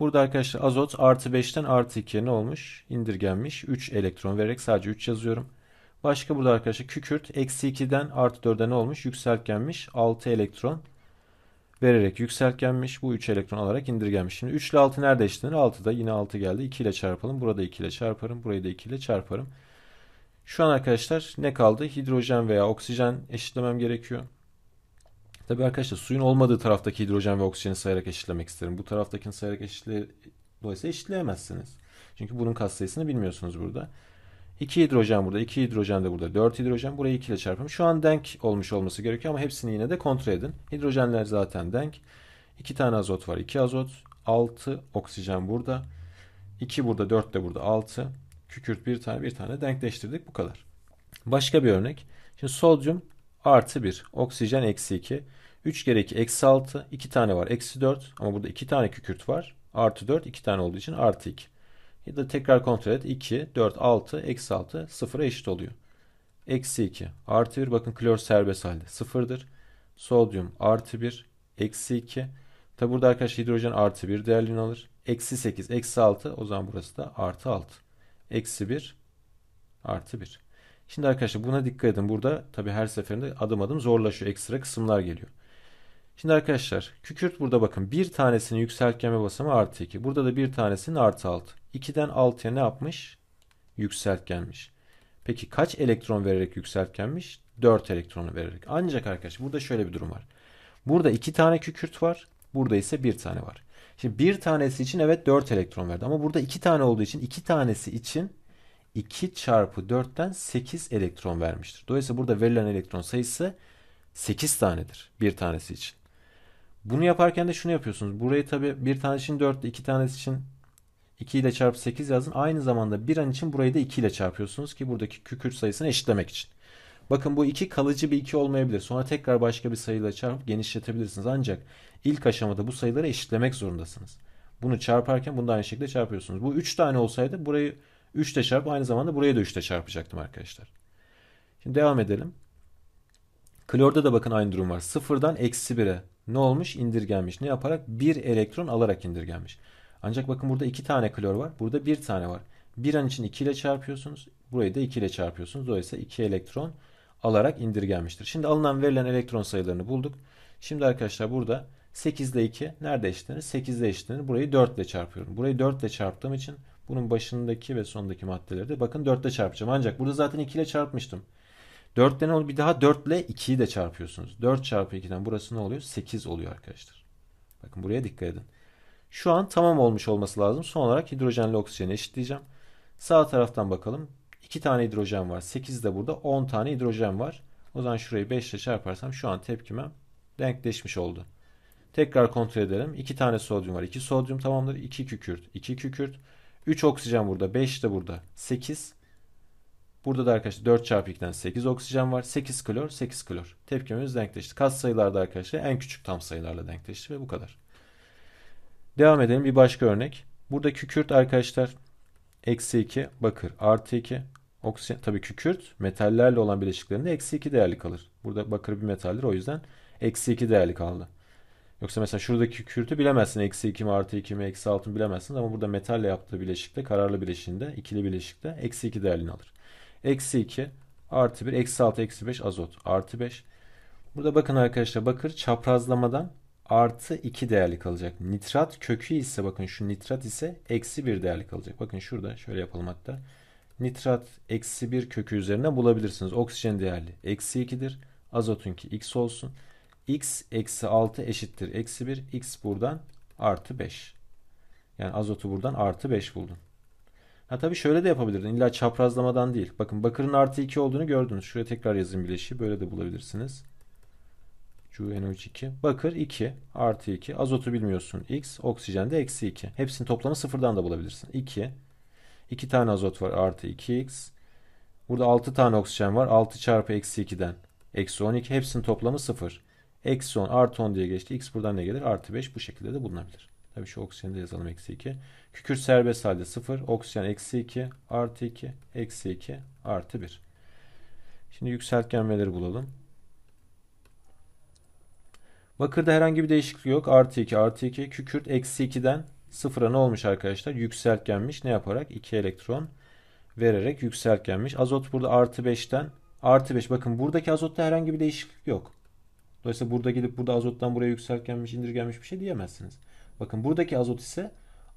Burada arkadaşlar azot artı 5'ten artı 2'ye ne olmuş? İndirgenmiş. 3 elektron vererek sadece 3 yazıyorum. Başka burada arkadaşlar kükürt eksi 2'den artı 4'e ne olmuş? Yükseltgenmiş. 6 elektron vererek yükseltgenmiş. Bu 3 elektron alarak indirgenmiş. Şimdi 3 ile 6 nerede eşitlenir? 6 da yine 6 geldi. 2 ile çarpalım. Burada 2 ile çarparım. Burayı da 2 ile çarparım. Şu an arkadaşlar ne kaldı? Hidrojen veya oksijen eşitlemem gerekiyor. Tabi arkadaşlar suyun olmadığı taraftaki hidrojen ve oksijeni sayarak eşitlemek isterim. Bu taraftakini sayarak eşitle... Dolayısıyla eşitleyemezsiniz. Çünkü bunun katsayısını bilmiyorsunuz burada. 2 hidrojen burada, 2 hidrojen de burada, 4 hidrojen. Burayı 2 ile çarpım. Şu an denk olmuş olması gerekiyor ama hepsini yine de kontrol edin. Hidrojenler zaten denk. 2 tane azot var, 2 azot. 6 oksijen burada. 2 burada, 4 de burada, 6 kükürt bir tane bir tane denkleştirdik bu kadar. Başka bir örnek. Şimdi sodyum artı 1, oksijen eksi 2. 3 kere 2 eksi 6, 2 tane var eksi 4 ama burada 2 tane kükürt var. Artı 4 2 tane olduğu için artı 2. Ya da tekrar kontrol et 2, 4, 6, eksi 6 0'a eşit oluyor. Eksi 2 artı 1 bakın klor serbest halde 0'dır. Sodyum artı 1 eksi 2. Tabi burada arkadaşlar hidrojen artı 1 değerlerini alır. Eksi 8 eksi 6 o zaman burası da artı 6. Eksi 1 artı 1. Şimdi arkadaşlar buna dikkat edin. Burada Tabii her seferinde adım adım zorlaşıyor. Ekstra kısımlar geliyor. Şimdi arkadaşlar kükürt burada bakın. Bir tanesinin yükseltgenme basamı artı 2. Burada da bir tanesinin artı 6. 2'den 6'ya ne yapmış? Yükseltgenmiş. Peki kaç elektron vererek yükseltgenmiş? 4 elektronu vererek. Ancak arkadaşlar burada şöyle bir durum var. Burada 2 tane kükürt var. Burada ise 1 tane var. Şimdi bir tanesi için evet 4 elektron verdi. Ama burada 2 tane olduğu için 2 tanesi için 2 çarpı 4'ten 8 elektron vermiştir. Dolayısıyla burada verilen elektron sayısı 8 tanedir bir tanesi için. Bunu yaparken de şunu yapıyorsunuz. Burayı tabi bir tanesi için 4 ile 2 tanesi için 2 ile çarpı 8 yazın. Aynı zamanda bir an için burayı da 2 ile çarpıyorsunuz ki buradaki kükürt sayısını eşitlemek için. Bakın bu 2 kalıcı bir 2 olmayabilir. Sonra tekrar başka bir sayıyla çarpıp genişletebilirsiniz. Ancak ilk aşamada bu sayıları eşitlemek zorundasınız. Bunu çarparken bunu da aynı şekilde çarpıyorsunuz. Bu 3 tane olsaydı burayı 3 ile çarp aynı zamanda buraya da 3 ile çarpacaktım arkadaşlar. Şimdi devam edelim. Klorda da bakın aynı durum var. Sıfırdan eksi 1'e ne olmuş? İndirgenmiş. Ne yaparak? Bir elektron alarak indirgenmiş. Ancak bakın burada iki tane klor var. Burada bir tane var. Bir an için 2 ile çarpıyorsunuz. Burayı da 2 ile çarpıyorsunuz. Dolayısıyla 2 elektron alarak indirgenmiştir. Şimdi alınan verilen elektron sayılarını bulduk. Şimdi arkadaşlar burada 8 ile 2 nerede eşitlenir? 8 ile eşitlenir. Burayı 4 ile çarpıyorum. Burayı 4 ile çarptığım için bunun başındaki ve sondaki maddeleri de bakın 4 ile çarpacağım. Ancak burada zaten 2 ile çarpmıştım. 4 ile ne oluyor? Bir daha 4 ile 2'yi de çarpıyorsunuz. 4 çarpı 2'den burası ne oluyor? 8 oluyor arkadaşlar. Bakın buraya dikkat edin. Şu an tamam olmuş olması lazım. Son olarak hidrojenle oksijeni eşitleyeceğim. Sağ taraftan bakalım. 2 tane hidrojen var. 8 de burada. 10 tane hidrojen var. O zaman şurayı 5 ile çarparsam şu an tepkime denkleşmiş oldu. Tekrar kontrol edelim. 2 tane sodyum var. 2 sodyum tamamdır. 2 kükürt. 2 kükürt. 3 oksijen burada. 5 de burada. 8. Burada da arkadaşlar 4 çarpı 2'den 8 oksijen var. 8 klor, 8 klor. Tepkimemiz denkleşti. Kas sayılarda arkadaşlar en küçük tam sayılarla denkleşti ve bu kadar. Devam edelim bir başka örnek. Burada kükürt arkadaşlar eksi 2, bakır artı 2. Oksijen, tabii kükürt metallerle olan bileşiklerinde eksi 2 değerli kalır. Burada bakır bir metaldir o yüzden eksi 2 değerli kaldı. Yoksa mesela şuradaki kürtü bilemezsin. Eksi 2 mi artı 2 mi eksi 6 mı bilemezsin. Ama burada metalle yaptığı bileşikte kararlı bileşiğinde ikili bileşikte eksi 2 değerini alır. Eksi 2 artı 1 eksi 6 eksi 5 azot artı 5. Burada bakın arkadaşlar bakır çaprazlamadan artı 2 değerli kalacak. Nitrat kökü ise bakın şu nitrat ise eksi 1 değerli kalacak. Bakın şurada şöyle yapalım hatta. Nitrat eksi 1 kökü üzerine bulabilirsiniz. Oksijen değerli eksi 2'dir. Azotunki x olsun x eksi 6 eşittir eksi 1. x buradan artı 5. Yani azotu buradan artı 5 buldun. Ha tabii şöyle de yapabilirdin. İlla çaprazlamadan değil. Bakın bakırın artı 2 olduğunu gördünüz. Şuraya tekrar yazın bileşiği. Böyle de bulabilirsiniz. CuNO3-2. Bakır 2 artı 2. Azotu bilmiyorsun. X. Oksijen de eksi 2. Hepsinin toplamı sıfırdan da bulabilirsin. 2. 2 tane azot var. Artı 2x. Burada 6 tane oksijen var. 6 çarpı eksi 2'den. Eksi 12. Hepsinin toplamı sıfır. Eksi 10 artı 10 diye geçti. X buradan ne gelir? Artı 5 bu şekilde de bulunabilir. Tabii şu oksijeni de yazalım eksi 2. Kükürt serbest halde 0. Oksijen eksi 2 artı 2 eksi 2 artı 1. Şimdi yükseltgenmeleri bulalım. Bakırda herhangi bir değişiklik yok. Artı 2 artı 2. Kükürt eksi 2'den 0'a ne olmuş arkadaşlar? Yükseltgenmiş. Ne yaparak? 2 elektron vererek yükseltgenmiş. Azot burada artı 5'ten artı 5. Bakın buradaki azotta herhangi bir değişiklik yok. Dolayısıyla burada gidip burada azottan buraya yükseltgenmiş, indirgenmiş bir şey diyemezsiniz. Bakın buradaki azot ise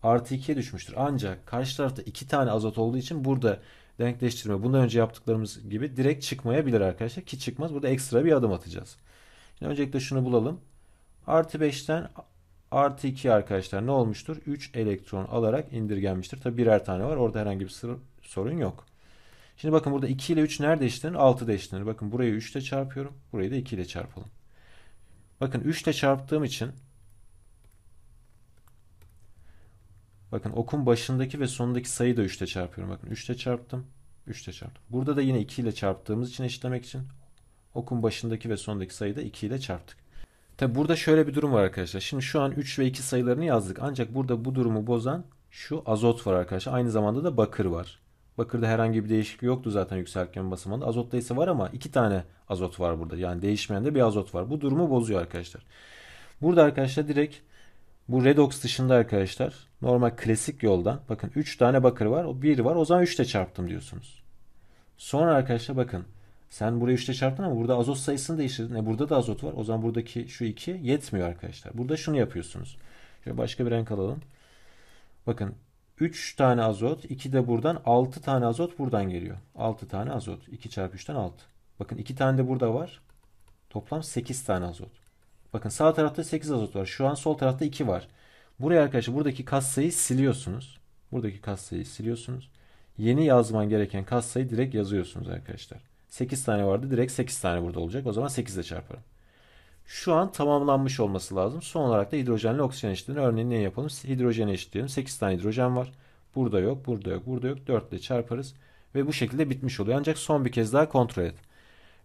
artı 2'ye düşmüştür. Ancak karşı tarafta 2 tane azot olduğu için burada denkleştirme bundan önce yaptıklarımız gibi direkt çıkmayabilir arkadaşlar. Ki çıkmaz. Burada ekstra bir adım atacağız. Şimdi öncelikle şunu bulalım. Artı 5'ten artı 2 arkadaşlar ne olmuştur? 3 elektron alarak indirgenmiştir. Tabi birer tane var. Orada herhangi bir sorun yok. Şimdi bakın burada 2 ile 3 nerede eşitlenir? 6 da eşitlenir. Bakın burayı 3 ile çarpıyorum. Burayı da 2 ile çarpalım. Bakın 3 ile çarptığım için Bakın okun başındaki ve sondaki sayı da 3 ile çarpıyorum. Bakın 3 ile çarptım. 3 ile çarptım. Burada da yine 2 ile çarptığımız için eşitlemek için okun başındaki ve sondaki sayı da 2 ile çarptık. Tabi burada şöyle bir durum var arkadaşlar. Şimdi şu an 3 ve 2 sayılarını yazdık. Ancak burada bu durumu bozan şu azot var arkadaşlar. Aynı zamanda da bakır var. Bakırda herhangi bir değişiklik yoktu zaten yükseltgen basamağında. Azotta ise var ama iki tane azot var burada. Yani değişmeyen de bir azot var. Bu durumu bozuyor arkadaşlar. Burada arkadaşlar direkt bu redox dışında arkadaşlar normal klasik yoldan bakın 3 tane bakır var. O 1 var. O zaman 3 ile çarptım diyorsunuz. Sonra arkadaşlar bakın sen buraya 3 ile çarptın ama burada azot sayısını değiştirdin. E burada da azot var. O zaman buradaki şu 2 yetmiyor arkadaşlar. Burada şunu yapıyorsunuz. Şöyle başka bir renk alalım. Bakın 3 tane azot, 2 de buradan, 6 tane azot buradan geliyor. 6 tane azot. 2 çarpı 3'ten 6. Bakın 2 tane de burada var. Toplam 8 tane azot. Bakın sağ tarafta 8 azot var. Şu an sol tarafta 2 var. Buraya arkadaşlar buradaki katsayıyı siliyorsunuz. Buradaki katsayıyı siliyorsunuz. Yeni yazman gereken katsayı direkt yazıyorsunuz arkadaşlar. 8 tane vardı. Direkt 8 tane burada olacak. O zaman 8 ile çarparım şu an tamamlanmış olması lazım. Son olarak da hidrojenle oksijen eşitliğini örneğin ne yapalım? Hidrojen eşitleyelim. 8 tane hidrojen var. Burada yok, burada yok, burada yok. 4 ile çarparız ve bu şekilde bitmiş oluyor. Ancak son bir kez daha kontrol et.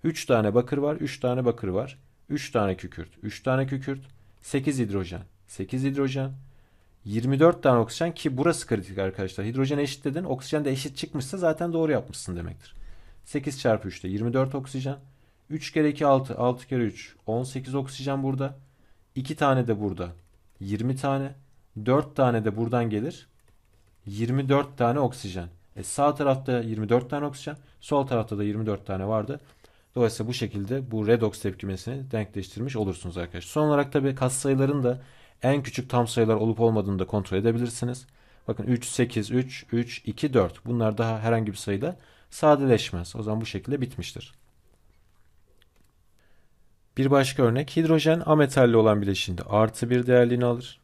3 tane bakır var, 3 tane bakır var. 3 tane kükürt, 3 tane kükürt. 8 hidrojen, 8 hidrojen. 24 tane oksijen ki burası kritik arkadaşlar. Hidrojen eşit dedin. Oksijen de eşit çıkmışsa zaten doğru yapmışsın demektir. 8 çarpı 3'te 24 oksijen. 3 kere 2 6. 6 kere 3. 18 oksijen burada. 2 tane de burada. 20 tane. 4 tane de buradan gelir. 24 tane oksijen. E sağ tarafta 24 tane oksijen. Sol tarafta da 24 tane vardı. Dolayısıyla bu şekilde bu redox tepkimesini denkleştirmiş olursunuz arkadaşlar. Son olarak tabi katsayıların da en küçük tam sayılar olup olmadığını da kontrol edebilirsiniz. Bakın 3, 8, 3, 3, 2, 4. Bunlar daha herhangi bir sayıda sadeleşmez. O zaman bu şekilde bitmiştir. Bir başka örnek hidrojen ametalli olan bileşinde artı bir değerliğini alır.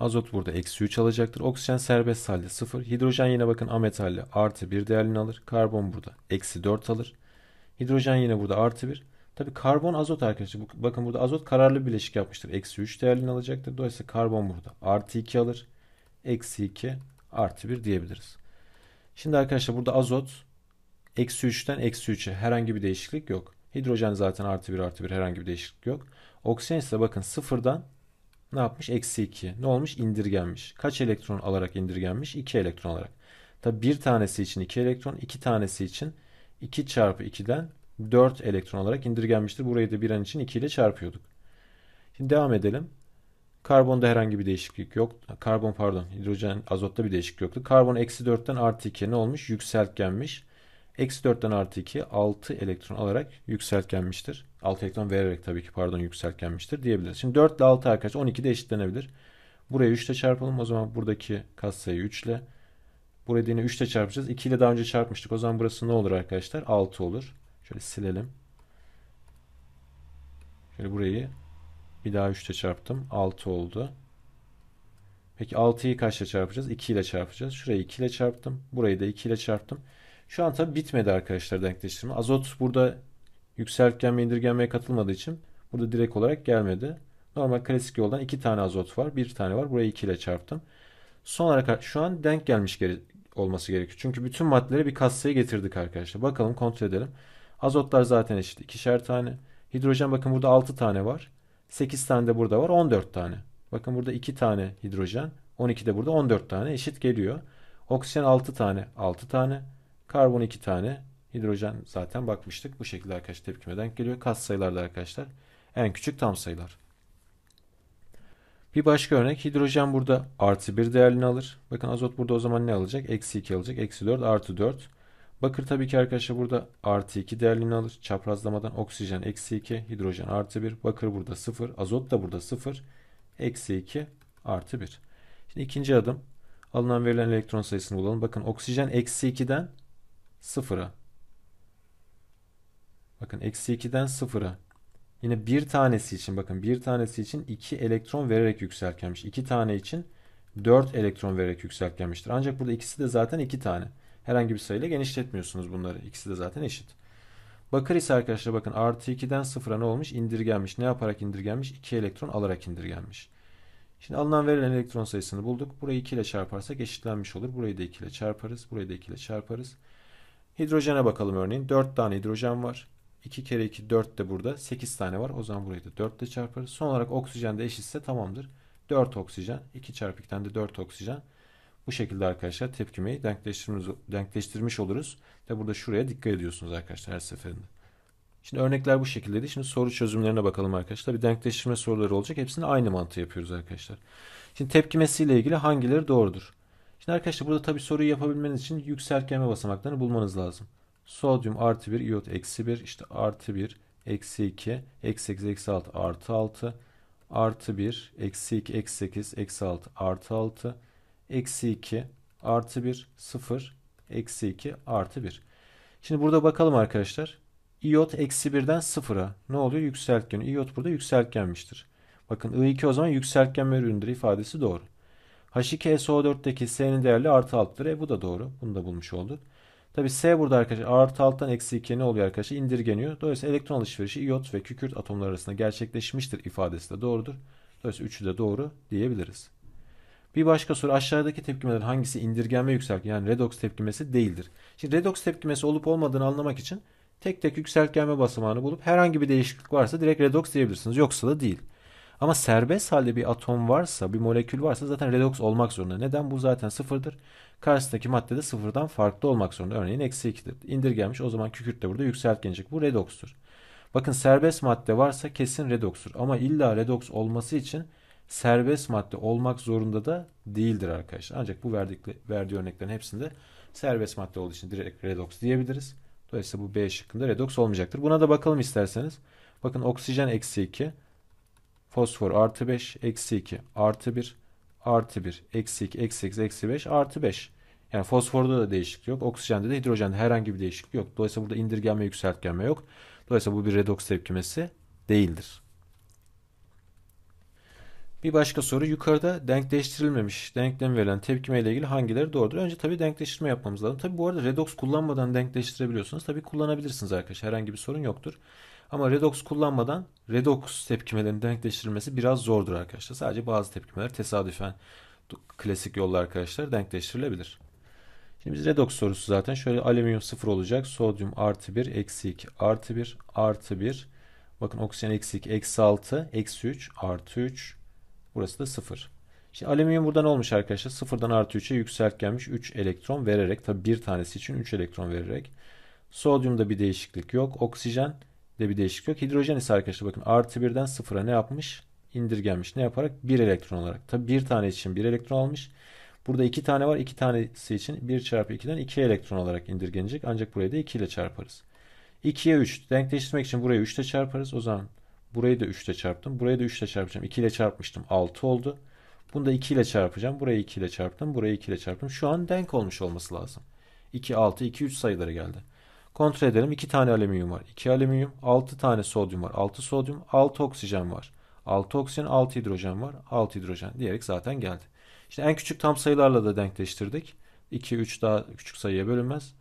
Azot burada eksi 3 alacaktır. Oksijen serbest halde 0. Hidrojen yine bakın ametalli artı bir değerliğini alır. Karbon burada eksi 4 alır. Hidrojen yine burada artı 1. Tabi karbon azot arkadaşlar. Bakın burada azot kararlı bileşik yapmıştır. Eksi 3 değerliğini alacaktır. Dolayısıyla karbon burada artı 2 alır. Eksi 2 artı 1 diyebiliriz. Şimdi arkadaşlar burada azot eksi 3'ten eksi 3'e herhangi bir değişiklik yok. Hidrojen zaten artı bir artı bir herhangi bir değişiklik yok. Oksijen ise bakın sıfırdan ne yapmış? Eksi 2. Ne olmuş? İndirgenmiş. Kaç elektron alarak indirgenmiş? 2 elektron alarak. Tabi bir tanesi için 2 elektron, iki tanesi için 2 çarpı 2'den 4 elektron olarak indirgenmiştir. Burayı da bir an için 2 ile çarpıyorduk. Şimdi devam edelim. Karbonda herhangi bir değişiklik yok. Karbon pardon hidrojen azotta bir değişiklik yoktu. Karbon eksi 4'ten artı 2 ne olmuş? Yükseltgenmiş. Eksi 4'ten artı 2 6 elektron alarak yükseltgenmiştir. 6 elektron vererek tabii ki pardon yükseltgenmiştir diyebiliriz. Şimdi 4 ile 6 arkadaşlar 12 de eşitlenebilir. Buraya 3 ile çarpalım. O zaman buradaki katsayı 3 ile. Buraya yine 3 ile çarpacağız. 2 ile daha önce çarpmıştık. O zaman burası ne olur arkadaşlar? 6 olur. Şöyle silelim. Şöyle burayı bir daha 3 ile çarptım. 6 oldu. Peki 6'yı kaçla çarpacağız? 2 ile çarpacağız. Şurayı 2 ile çarptım. Burayı da 2 ile çarptım. Şu an tabi bitmedi arkadaşlar denkleştirme. Azot burada yükseltgen ve indirgenmeye katılmadığı için burada direkt olarak gelmedi. Normal klasik yoldan iki tane azot var. Bir tane var. Burayı 2 ile çarptım. Son olarak şu an denk gelmiş gere olması gerekiyor. Çünkü bütün maddeleri bir katsayı getirdik arkadaşlar. Bakalım kontrol edelim. Azotlar zaten eşit. ikişer tane. Hidrojen bakın burada 6 tane var. 8 tane de burada var. 14 tane. Bakın burada 2 tane hidrojen. 12 de burada 14 tane eşit geliyor. Oksijen 6 tane. 6 tane. Karbon 2 tane. Hidrojen zaten bakmıştık. Bu şekilde arkadaşlar tepkime denk geliyor. Kas sayılarla arkadaşlar en küçük tam sayılar. Bir başka örnek hidrojen burada artı 1 değerini alır. Bakın azot burada o zaman ne alacak? Eksi 2 alacak. Eksi 4 artı 4. Bakır tabii ki arkadaşlar burada artı 2 değerini alır. Çaprazlamadan oksijen eksi 2, hidrojen artı 1. Bakır burada 0, azot da burada 0. Eksi 2 artı 1. Şimdi ikinci adım alınan verilen elektron sayısını bulalım. Bakın oksijen eksi 2'den sıfıra. Bakın eksi 2'den sıfıra. Yine bir tanesi için bakın bir tanesi için 2 elektron vererek yükseltgenmiş. 2 tane için 4 elektron vererek yükseltgenmiştir. Ancak burada ikisi de zaten 2 tane. Herhangi bir sayıyla genişletmiyorsunuz bunları. İkisi de zaten eşit. Bakır ise arkadaşlar bakın artı 2'den 0'a ne olmuş? İndirgenmiş. Ne yaparak indirgenmiş? 2 elektron alarak indirgenmiş. Şimdi alınan verilen elektron sayısını bulduk. Burayı 2 ile çarparsak eşitlenmiş olur. Burayı da 2 ile çarparız. Burayı da 2 ile çarparız. Hidrojene bakalım örneğin. 4 tane hidrojen var. 2 kere 2 4 de burada. 8 tane var. O zaman burayı da 4 ile çarparız. Son olarak oksijen de eşitse tamamdır. 4 oksijen. 2 çarpı 2'den de 4 oksijen. Bu şekilde arkadaşlar tepkimeyi denkleştirmiş, denkleştirmiş oluruz. Ve burada şuraya dikkat ediyorsunuz arkadaşlar her seferinde. Şimdi örnekler bu şekildeydi. Şimdi soru çözümlerine bakalım arkadaşlar. Bir denkleştirme soruları olacak. Hepsini aynı mantığı yapıyoruz arkadaşlar. Şimdi tepkimesiyle ilgili hangileri doğrudur? Şimdi arkadaşlar burada tabii soruyu yapabilmeniz için yükseltgenme basamaklarını bulmanız lazım. Sodyum artı 1, iot eksi 1, işte artı 1, eksi 2, eksi 8, eksi 6, artı 6, artı 1, eksi 2, eksi 8, eksi 6, artı 6, eksi 2, artı 1, 0, eksi 2, artı 1. Şimdi burada bakalım arkadaşlar. İyot eksi 1'den 0'a ne oluyor? Yükseltgen. İyot burada yükseltgenmiştir. Bakın I2 o zaman bir ürünüdür ifadesi doğru. H2SO4'teki S'nin değerli artı 6'dır. E bu da doğru. Bunu da bulmuş olduk. Tabi S burada arkadaşlar artı alttan eksi 2 ne oluyor arkadaşlar? İndirgeniyor. Dolayısıyla elektron alışverişi iot ve kükürt atomları arasında gerçekleşmiştir ifadesi de doğrudur. Dolayısıyla üçü de doğru diyebiliriz. Bir başka soru aşağıdaki tepkimeler hangisi indirgenme yükseltgen yani redox tepkimesi değildir? Şimdi redox tepkimesi olup olmadığını anlamak için tek tek yükseltgenme basamağını bulup herhangi bir değişiklik varsa direkt redox diyebilirsiniz. Yoksa da değil. Ama serbest halde bir atom varsa, bir molekül varsa zaten redoks olmak zorunda. Neden? Bu zaten sıfırdır. Karşısındaki madde de sıfırdan farklı olmak zorunda. Örneğin eksi 2'dir. İndirgenmiş o zaman kükürt de burada yükseltgenecek. Bu redokstur. Bakın serbest madde varsa kesin redokstur. Ama illa redoks olması için serbest madde olmak zorunda da değildir arkadaşlar. Ancak bu verdikli, verdiği örneklerin hepsinde serbest madde olduğu için direkt redoks diyebiliriz. Dolayısıyla bu B şıkkında redoks olmayacaktır. Buna da bakalım isterseniz. Bakın oksijen eksi 2. Fosfor artı 5, eksi 2, artı 1, artı 1, eksi 2, eksi 8, eksi 5, artı 5. Yani fosforda da değişiklik yok. Oksijende de hidrojende herhangi bir değişiklik yok. Dolayısıyla burada indirgenme yükseltgenme yok. Dolayısıyla bu bir redoks tepkimesi değildir. Bir başka soru yukarıda denkleştirilmemiş denklem verilen tepkime ile ilgili hangileri doğrudur? Önce tabi denkleştirme yapmamız lazım. Tabii bu arada redoks kullanmadan denkleştirebiliyorsunuz. Tabii kullanabilirsiniz arkadaşlar herhangi bir sorun yoktur. Ama redox kullanmadan redox tepkimelerini denkleştirilmesi biraz zordur arkadaşlar. Sadece bazı tepkimeler tesadüfen klasik yollar arkadaşlar denkleştirilebilir. Şimdi biz redox sorusu zaten şöyle alüminyum 0 olacak. Sodyum artı 1, eksi 2, artı 1, artı 1. Bakın oksijen eksi 2, eksi 6, eksi 3, artı 3. Burası da 0. Şimdi alüminyum buradan olmuş arkadaşlar. 0'dan artı 3'e yükseltgenmiş 3 elektron vererek. Tabi bir tanesi için 3 elektron vererek. Sodyumda bir değişiklik yok. Oksijen de bir değişiklik yok. Hidrojen ise arkadaşlar bakın artı birden sıfıra ne yapmış? İndirgenmiş. Ne yaparak? Bir elektron olarak. Tabi bir tane için bir elektron almış. Burada iki tane var. iki tanesi için bir çarpı 2'den iki elektron olarak indirgenecek. Ancak burayı da iki ile çarparız. 2'ye 3. Denkleştirmek için burayı 3 ile çarparız. O zaman burayı da 3 ile çarptım. Burayı da 3 ile çarpacağım. 2 ile çarpmıştım. 6 oldu. Bunu da 2 ile çarpacağım. Burayı 2 ile çarptım. Burayı 2 ile çarptım. Şu an denk olmuş olması lazım. 2, 6, 2, 3 sayıları geldi. Kontrol edelim. 2 tane alüminyum var. 2 alüminyum. 6 tane sodyum var. 6 sodyum. 6 oksijen var. 6 oksijen. 6 hidrojen var. 6 hidrojen diyerek zaten geldi. İşte en küçük tam sayılarla da denkleştirdik. 2, 3 daha küçük sayıya bölünmez.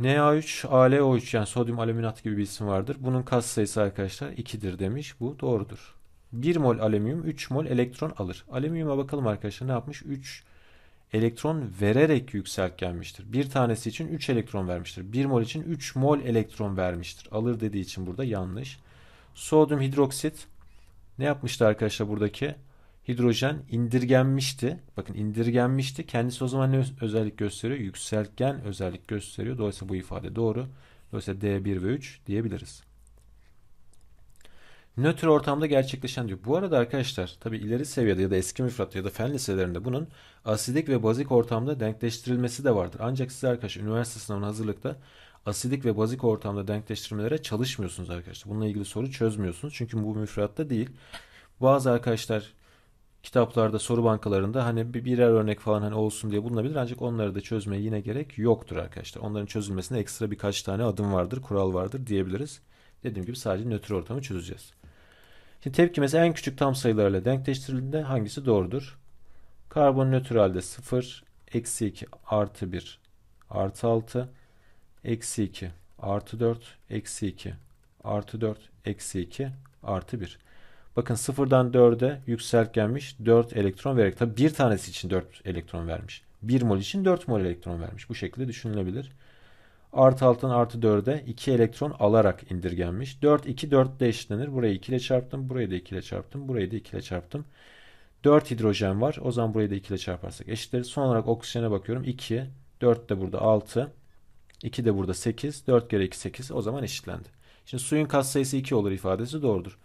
Na3, AlO3 yani sodyum alüminat gibi bir isim vardır. Bunun kas sayısı arkadaşlar 2'dir demiş. Bu doğrudur. 1 mol alüminyum 3 mol elektron alır. Alüminyuma bakalım arkadaşlar ne yapmış? 3 elektron vererek yükseltgenmiştir. Bir tanesi için 3 elektron vermiştir. 1 mol için 3 mol elektron vermiştir. Alır dediği için burada yanlış. Sodyum hidroksit ne yapmıştı arkadaşlar buradaki? Hidrojen indirgenmişti. Bakın indirgenmişti. Kendisi o zaman ne özellik gösteriyor? Yükseltgen özellik gösteriyor. Dolayısıyla bu ifade doğru. Dolayısıyla D1 ve 3 diyebiliriz nötr ortamda gerçekleşen diyor. Bu arada arkadaşlar tabi ileri seviyede ya da eski müfredatta ya da fen liselerinde bunun asidik ve bazik ortamda denkleştirilmesi de vardır. Ancak siz arkadaşlar üniversite sınavına hazırlıkta asidik ve bazik ortamda denkleştirmelere çalışmıyorsunuz arkadaşlar. Bununla ilgili soru çözmüyorsunuz. Çünkü bu müfredatta değil. Bazı arkadaşlar kitaplarda soru bankalarında hani birer örnek falan hani olsun diye bulunabilir ancak onları da çözmeye yine gerek yoktur arkadaşlar. Onların çözülmesine ekstra birkaç tane adım vardır, kural vardır diyebiliriz. Dediğim gibi sadece nötr ortamı çözeceğiz. Şimdi tepkimesi en küçük tam sayılarla denkleştirildiğinde hangisi doğrudur? Karbon nötr halde 0, eksi 2, artı 1, artı 6, eksi 2, artı 4, eksi 2, artı 4, eksi 2, artı 1. Bakın 0'dan 4'e yükseltgenmiş 4 elektron vererek. Tabi bir tanesi için 4 elektron vermiş. 1 mol için 4 mol elektron vermiş. Bu şekilde düşünülebilir. Artı 6'dan artı 4'e 2 elektron alarak indirgenmiş. 4 2 4 ile eşitlenir. Burayı 2 ile çarptım. Burayı da 2 ile çarptım. Burayı da 2 ile çarptım. 4 hidrojen var. O zaman burayı da 2 ile çarparsak eşittir. Son olarak oksijene bakıyorum. 2. 4 de burada 6. 2 de burada 8. 4 kere 2 8. O zaman eşitlendi. Şimdi suyun kat sayısı 2 olur ifadesi doğrudur.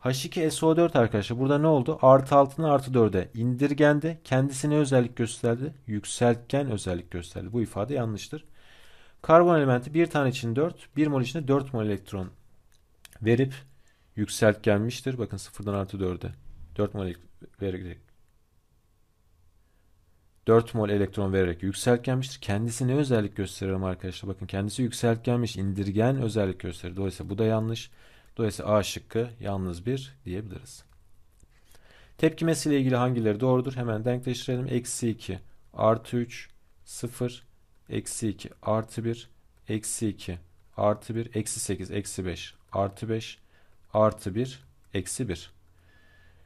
H2SO4 arkadaşlar burada ne oldu? Artı 6'dan artı 4'e indirgendi. Kendisine özellik gösterdi. Yükseltken özellik gösterdi. Bu ifade yanlıştır. Karbon elementi bir tane için 4, 1 mol içinde 4 mol elektron verip yükselt gelmiştir. Bakın sıfırdan artı 4'e. 4 mol vererek 4 mol elektron vererek yükseltgenmiştir. Kendisi ne özellik gösterir ama arkadaşlar? Bakın kendisi yükseltgenmiş, indirgen özellik gösterir. Dolayısıyla bu da yanlış. Dolayısıyla A şıkkı yalnız bir diyebiliriz. Tepkimesiyle ilgili hangileri doğrudur? Hemen denkleştirelim. Eksi 2, artı 3, 0, eksi 2 artı 1 eksi 2 artı 1 eksi 8 eksi 5 artı 5 artı 1 eksi 1.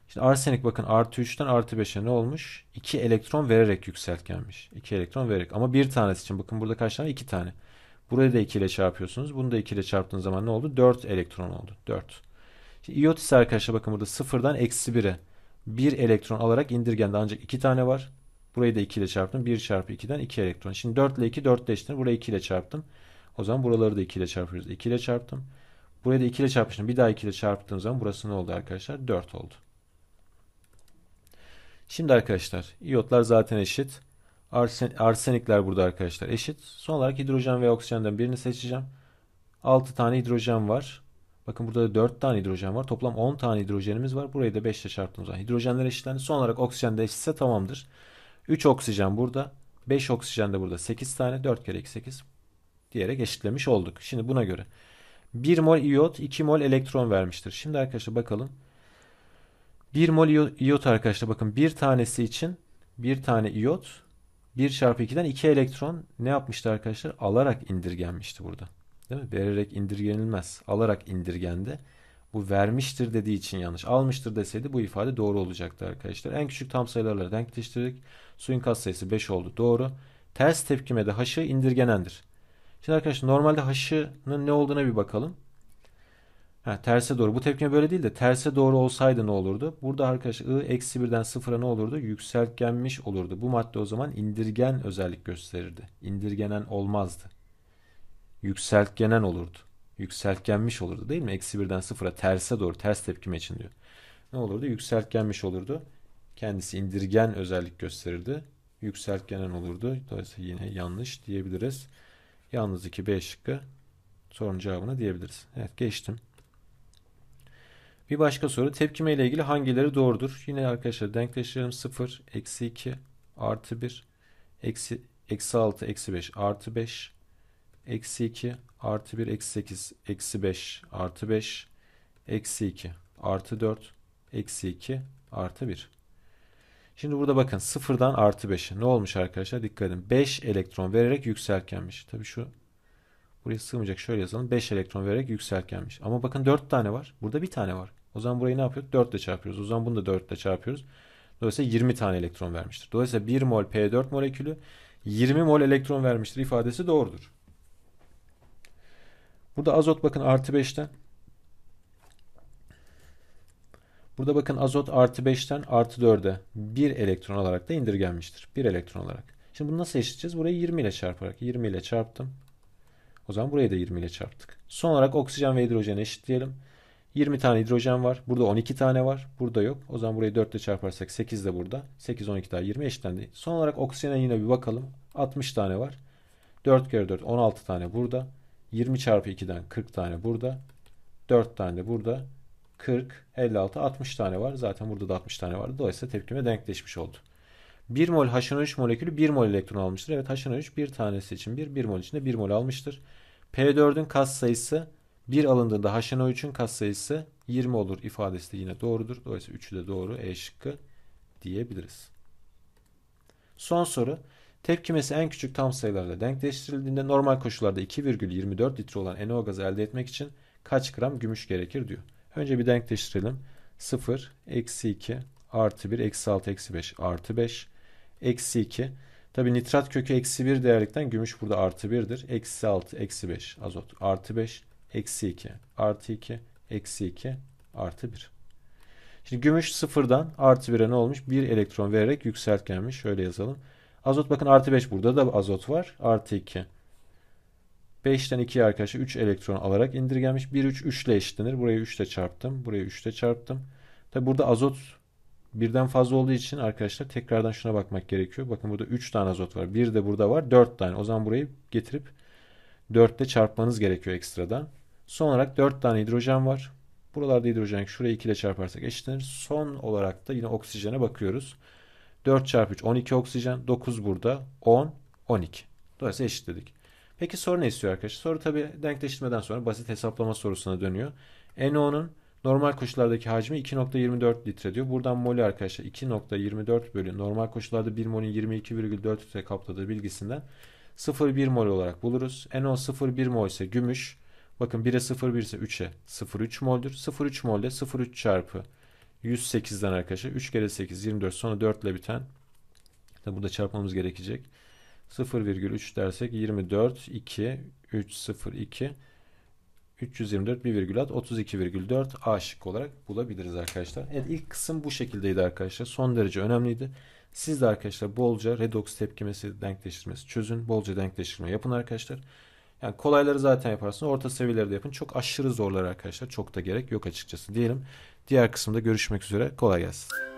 Şimdi arsenik bakın artı 3'ten artı 5'e ne olmuş? 2 elektron vererek yükseltgenmiş. 2 elektron vererek ama bir tanesi için bakın burada kaç tane? 2 tane. Burayı da 2 ile çarpıyorsunuz. Bunu da 2 ile çarptığınız zaman ne oldu? 4 elektron oldu. 4. Şimdi iyot ise arkadaşlar bakın burada 0'dan eksi 1'e 1 elektron alarak indirgende ancak 2 tane var. Burayı da 2 ile çarptım. 1 çarpı 2'den 2 elektron. Şimdi 4 ile 2 4 değiştirdim. Burayı 2 ile çarptım. O zaman buraları da 2 ile çarpıyoruz. 2 ile çarptım. Buraya da 2 ile çarpmıştım. Bir daha 2 ile çarptığım zaman burası ne oldu arkadaşlar? 4 oldu. Şimdi arkadaşlar iyotlar zaten eşit. Arsen, arsenikler burada arkadaşlar eşit. Son olarak hidrojen ve oksijenden birini seçeceğim. 6 tane hidrojen var. Bakın burada da 4 tane hidrojen var. Toplam 10 tane hidrojenimiz var. Burayı da 5 ile çarptığımız zaman hidrojenler eşitlendi. Son olarak oksijen de eşitse tamamdır. 3 oksijen burada. 5 oksijen de burada. 8 tane. 4 kere 2 8. Diyerek eşitlemiş olduk. Şimdi buna göre 1 mol iot 2 mol elektron vermiştir. Şimdi arkadaşlar bakalım. 1 mol iot arkadaşlar bakın bir tanesi için bir tane iot 1 çarpı 2'den 2 elektron ne yapmıştı arkadaşlar? Alarak indirgenmişti burada. Değil mi? Vererek indirgenilmez. Alarak indirgendi. Bu vermiştir dediği için yanlış. Almıştır deseydi bu ifade doğru olacaktı arkadaşlar. En küçük tam sayılarla denkleştirdik. Suikast sayısı 5 oldu. Doğru. Ters tepkime de haşı indirgenendir. Şimdi arkadaşlar normalde haşının ne olduğuna bir bakalım. Ha, terse doğru. Bu tepkime böyle değil de terse doğru olsaydı ne olurdu? Burada arkadaşlar I eksi birden sıfıra ne olurdu? Yükseltgenmiş olurdu. Bu madde o zaman indirgen özellik gösterirdi. İndirgenen olmazdı. Yükseltgenen olurdu. Yükseltgenmiş olurdu değil mi? Eksi birden sıfıra terse doğru ters tepkime için diyor. Ne olurdu? Yükseltgenmiş olurdu kendisi indirgen özellik gösterirdi. Yükseltgenen olurdu. Dolayısıyla yine yanlış diyebiliriz. Yalnız 2 B şıkkı sorunun cevabını diyebiliriz. Evet geçtim. Bir başka soru tepkime ile ilgili hangileri doğrudur? Yine arkadaşlar denkleştirelim 0, eksi 2, artı 1, eksi, eksi 6, eksi 5, artı 5, eksi 2, artı 1, eksi 8, eksi 5, artı 5, eksi 2, artı 4, eksi 2, artı 1. Şimdi burada bakın sıfırdan artı 5'e ne olmuş arkadaşlar dikkat edin 5 elektron vererek yükselkenmiş. Tabi şu buraya sığmayacak şöyle yazalım 5 elektron vererek yükselkenmiş. Ama bakın 4 tane var burada bir tane var. O zaman burayı ne yapıyoruz 4 ile çarpıyoruz o zaman bunu da 4 ile çarpıyoruz. Dolayısıyla 20 tane elektron vermiştir. Dolayısıyla 1 mol P4 molekülü 20 mol elektron vermiştir ifadesi doğrudur. Burada azot bakın artı 5'ten Burada bakın azot artı 5'ten artı 4'e bir elektron olarak da indirgenmiştir. bir elektron olarak. Şimdi bunu nasıl eşitleyeceğiz? Burayı 20 ile çarparak. 20 ile çarptım. O zaman buraya da 20 ile çarptık. Son olarak oksijen ve hidrojeni eşitleyelim. 20 tane hidrojen var. Burada 12 tane var. Burada yok. O zaman burayı 4 ile çarparsak 8 de burada. 8, 12 daha 20 eşitlendi. Son olarak oksijene yine bir bakalım. 60 tane var. 4 kere 4 16 tane burada. 20 çarpı 2'den 40 tane burada. 4 tane de burada. 40, 56, 60 tane var. Zaten burada da 60 tane vardı. Dolayısıyla tepkime denkleşmiş oldu. 1 mol HNO3 molekülü 1 mol elektron almıştır. Evet HNO3 bir tanesi için 1, 1 mol içinde 1 mol almıştır. P4'ün kas sayısı 1 alındığında HNO3'ün kas sayısı 20 olur ifadesi de yine doğrudur. Dolayısıyla 3'ü de doğru E şıkkı diyebiliriz. Son soru. Tepkimesi en küçük tam sayılarla denkleştirildiğinde normal koşullarda 2,24 litre olan NO gazı elde etmek için kaç gram gümüş gerekir diyor. Önce bir denkleştirelim. 0, eksi 2, artı 1, eksi 6, eksi 5, artı 5, eksi 2. Tabi nitrat kökü eksi 1 değerlikten gümüş burada artı 1'dir. Eksi 6, eksi 5, azot artı 5, eksi 2, artı 2, eksi 2, artı 1. Şimdi gümüş sıfırdan artı 1'e ne olmuş? 1 elektron vererek yükseltgenmiş. Şöyle yazalım. Azot bakın artı 5 burada da azot var. Artı 2. 5'ten 2 arkadaşlar 3 elektron alarak indirgenmiş. 1 3 3 ile eşitlenir. Buraya 3 ile çarptım. Buraya 3 ile çarptım. Tabi burada azot birden fazla olduğu için arkadaşlar tekrardan şuna bakmak gerekiyor. Bakın burada 3 tane azot var. Bir de burada var. 4 tane. O zaman burayı getirip 4 ile çarpmanız gerekiyor ekstradan. Son olarak 4 tane hidrojen var. Buralarda hidrojen şurayı 2 ile çarparsak eşitlenir. Son olarak da yine oksijene bakıyoruz. 4 çarpı 3 12 oksijen 9 burada 10 12. Dolayısıyla eşitledik. Peki soru ne istiyor arkadaşlar? Soru tabi denkleştirmeden sonra basit hesaplama sorusuna dönüyor. NO'nun normal koşullardaki hacmi 2.24 litre diyor. Buradan molü arkadaşlar 2.24 bölü normal koşullarda 1 molün 22,4 litre kapladığı bilgisinden 0,1 mol olarak buluruz. NO 0,1 mol ise gümüş. Bakın 1'e 0,1 ise 3'e 0,3 moldür. 0,3 mol de 0,3 çarpı 108'den arkadaşlar 3 kere 8 24 sonra 4 ile biten. Tabi burada çarpmamız gerekecek. 0,3 dersek 24 2 3 0 2 324 1,6 32,4 A şık olarak bulabiliriz arkadaşlar. Evet ilk kısım bu şekildeydi arkadaşlar. Son derece önemliydi. Siz de arkadaşlar bolca redox tepkimesi denkleştirmesi çözün. Bolca denkleştirme yapın arkadaşlar. Yani kolayları zaten yaparsınız. Orta seviyeleri de yapın. Çok aşırı zorlar arkadaşlar. Çok da gerek yok açıkçası diyelim. Diğer kısımda görüşmek üzere. Kolay gelsin.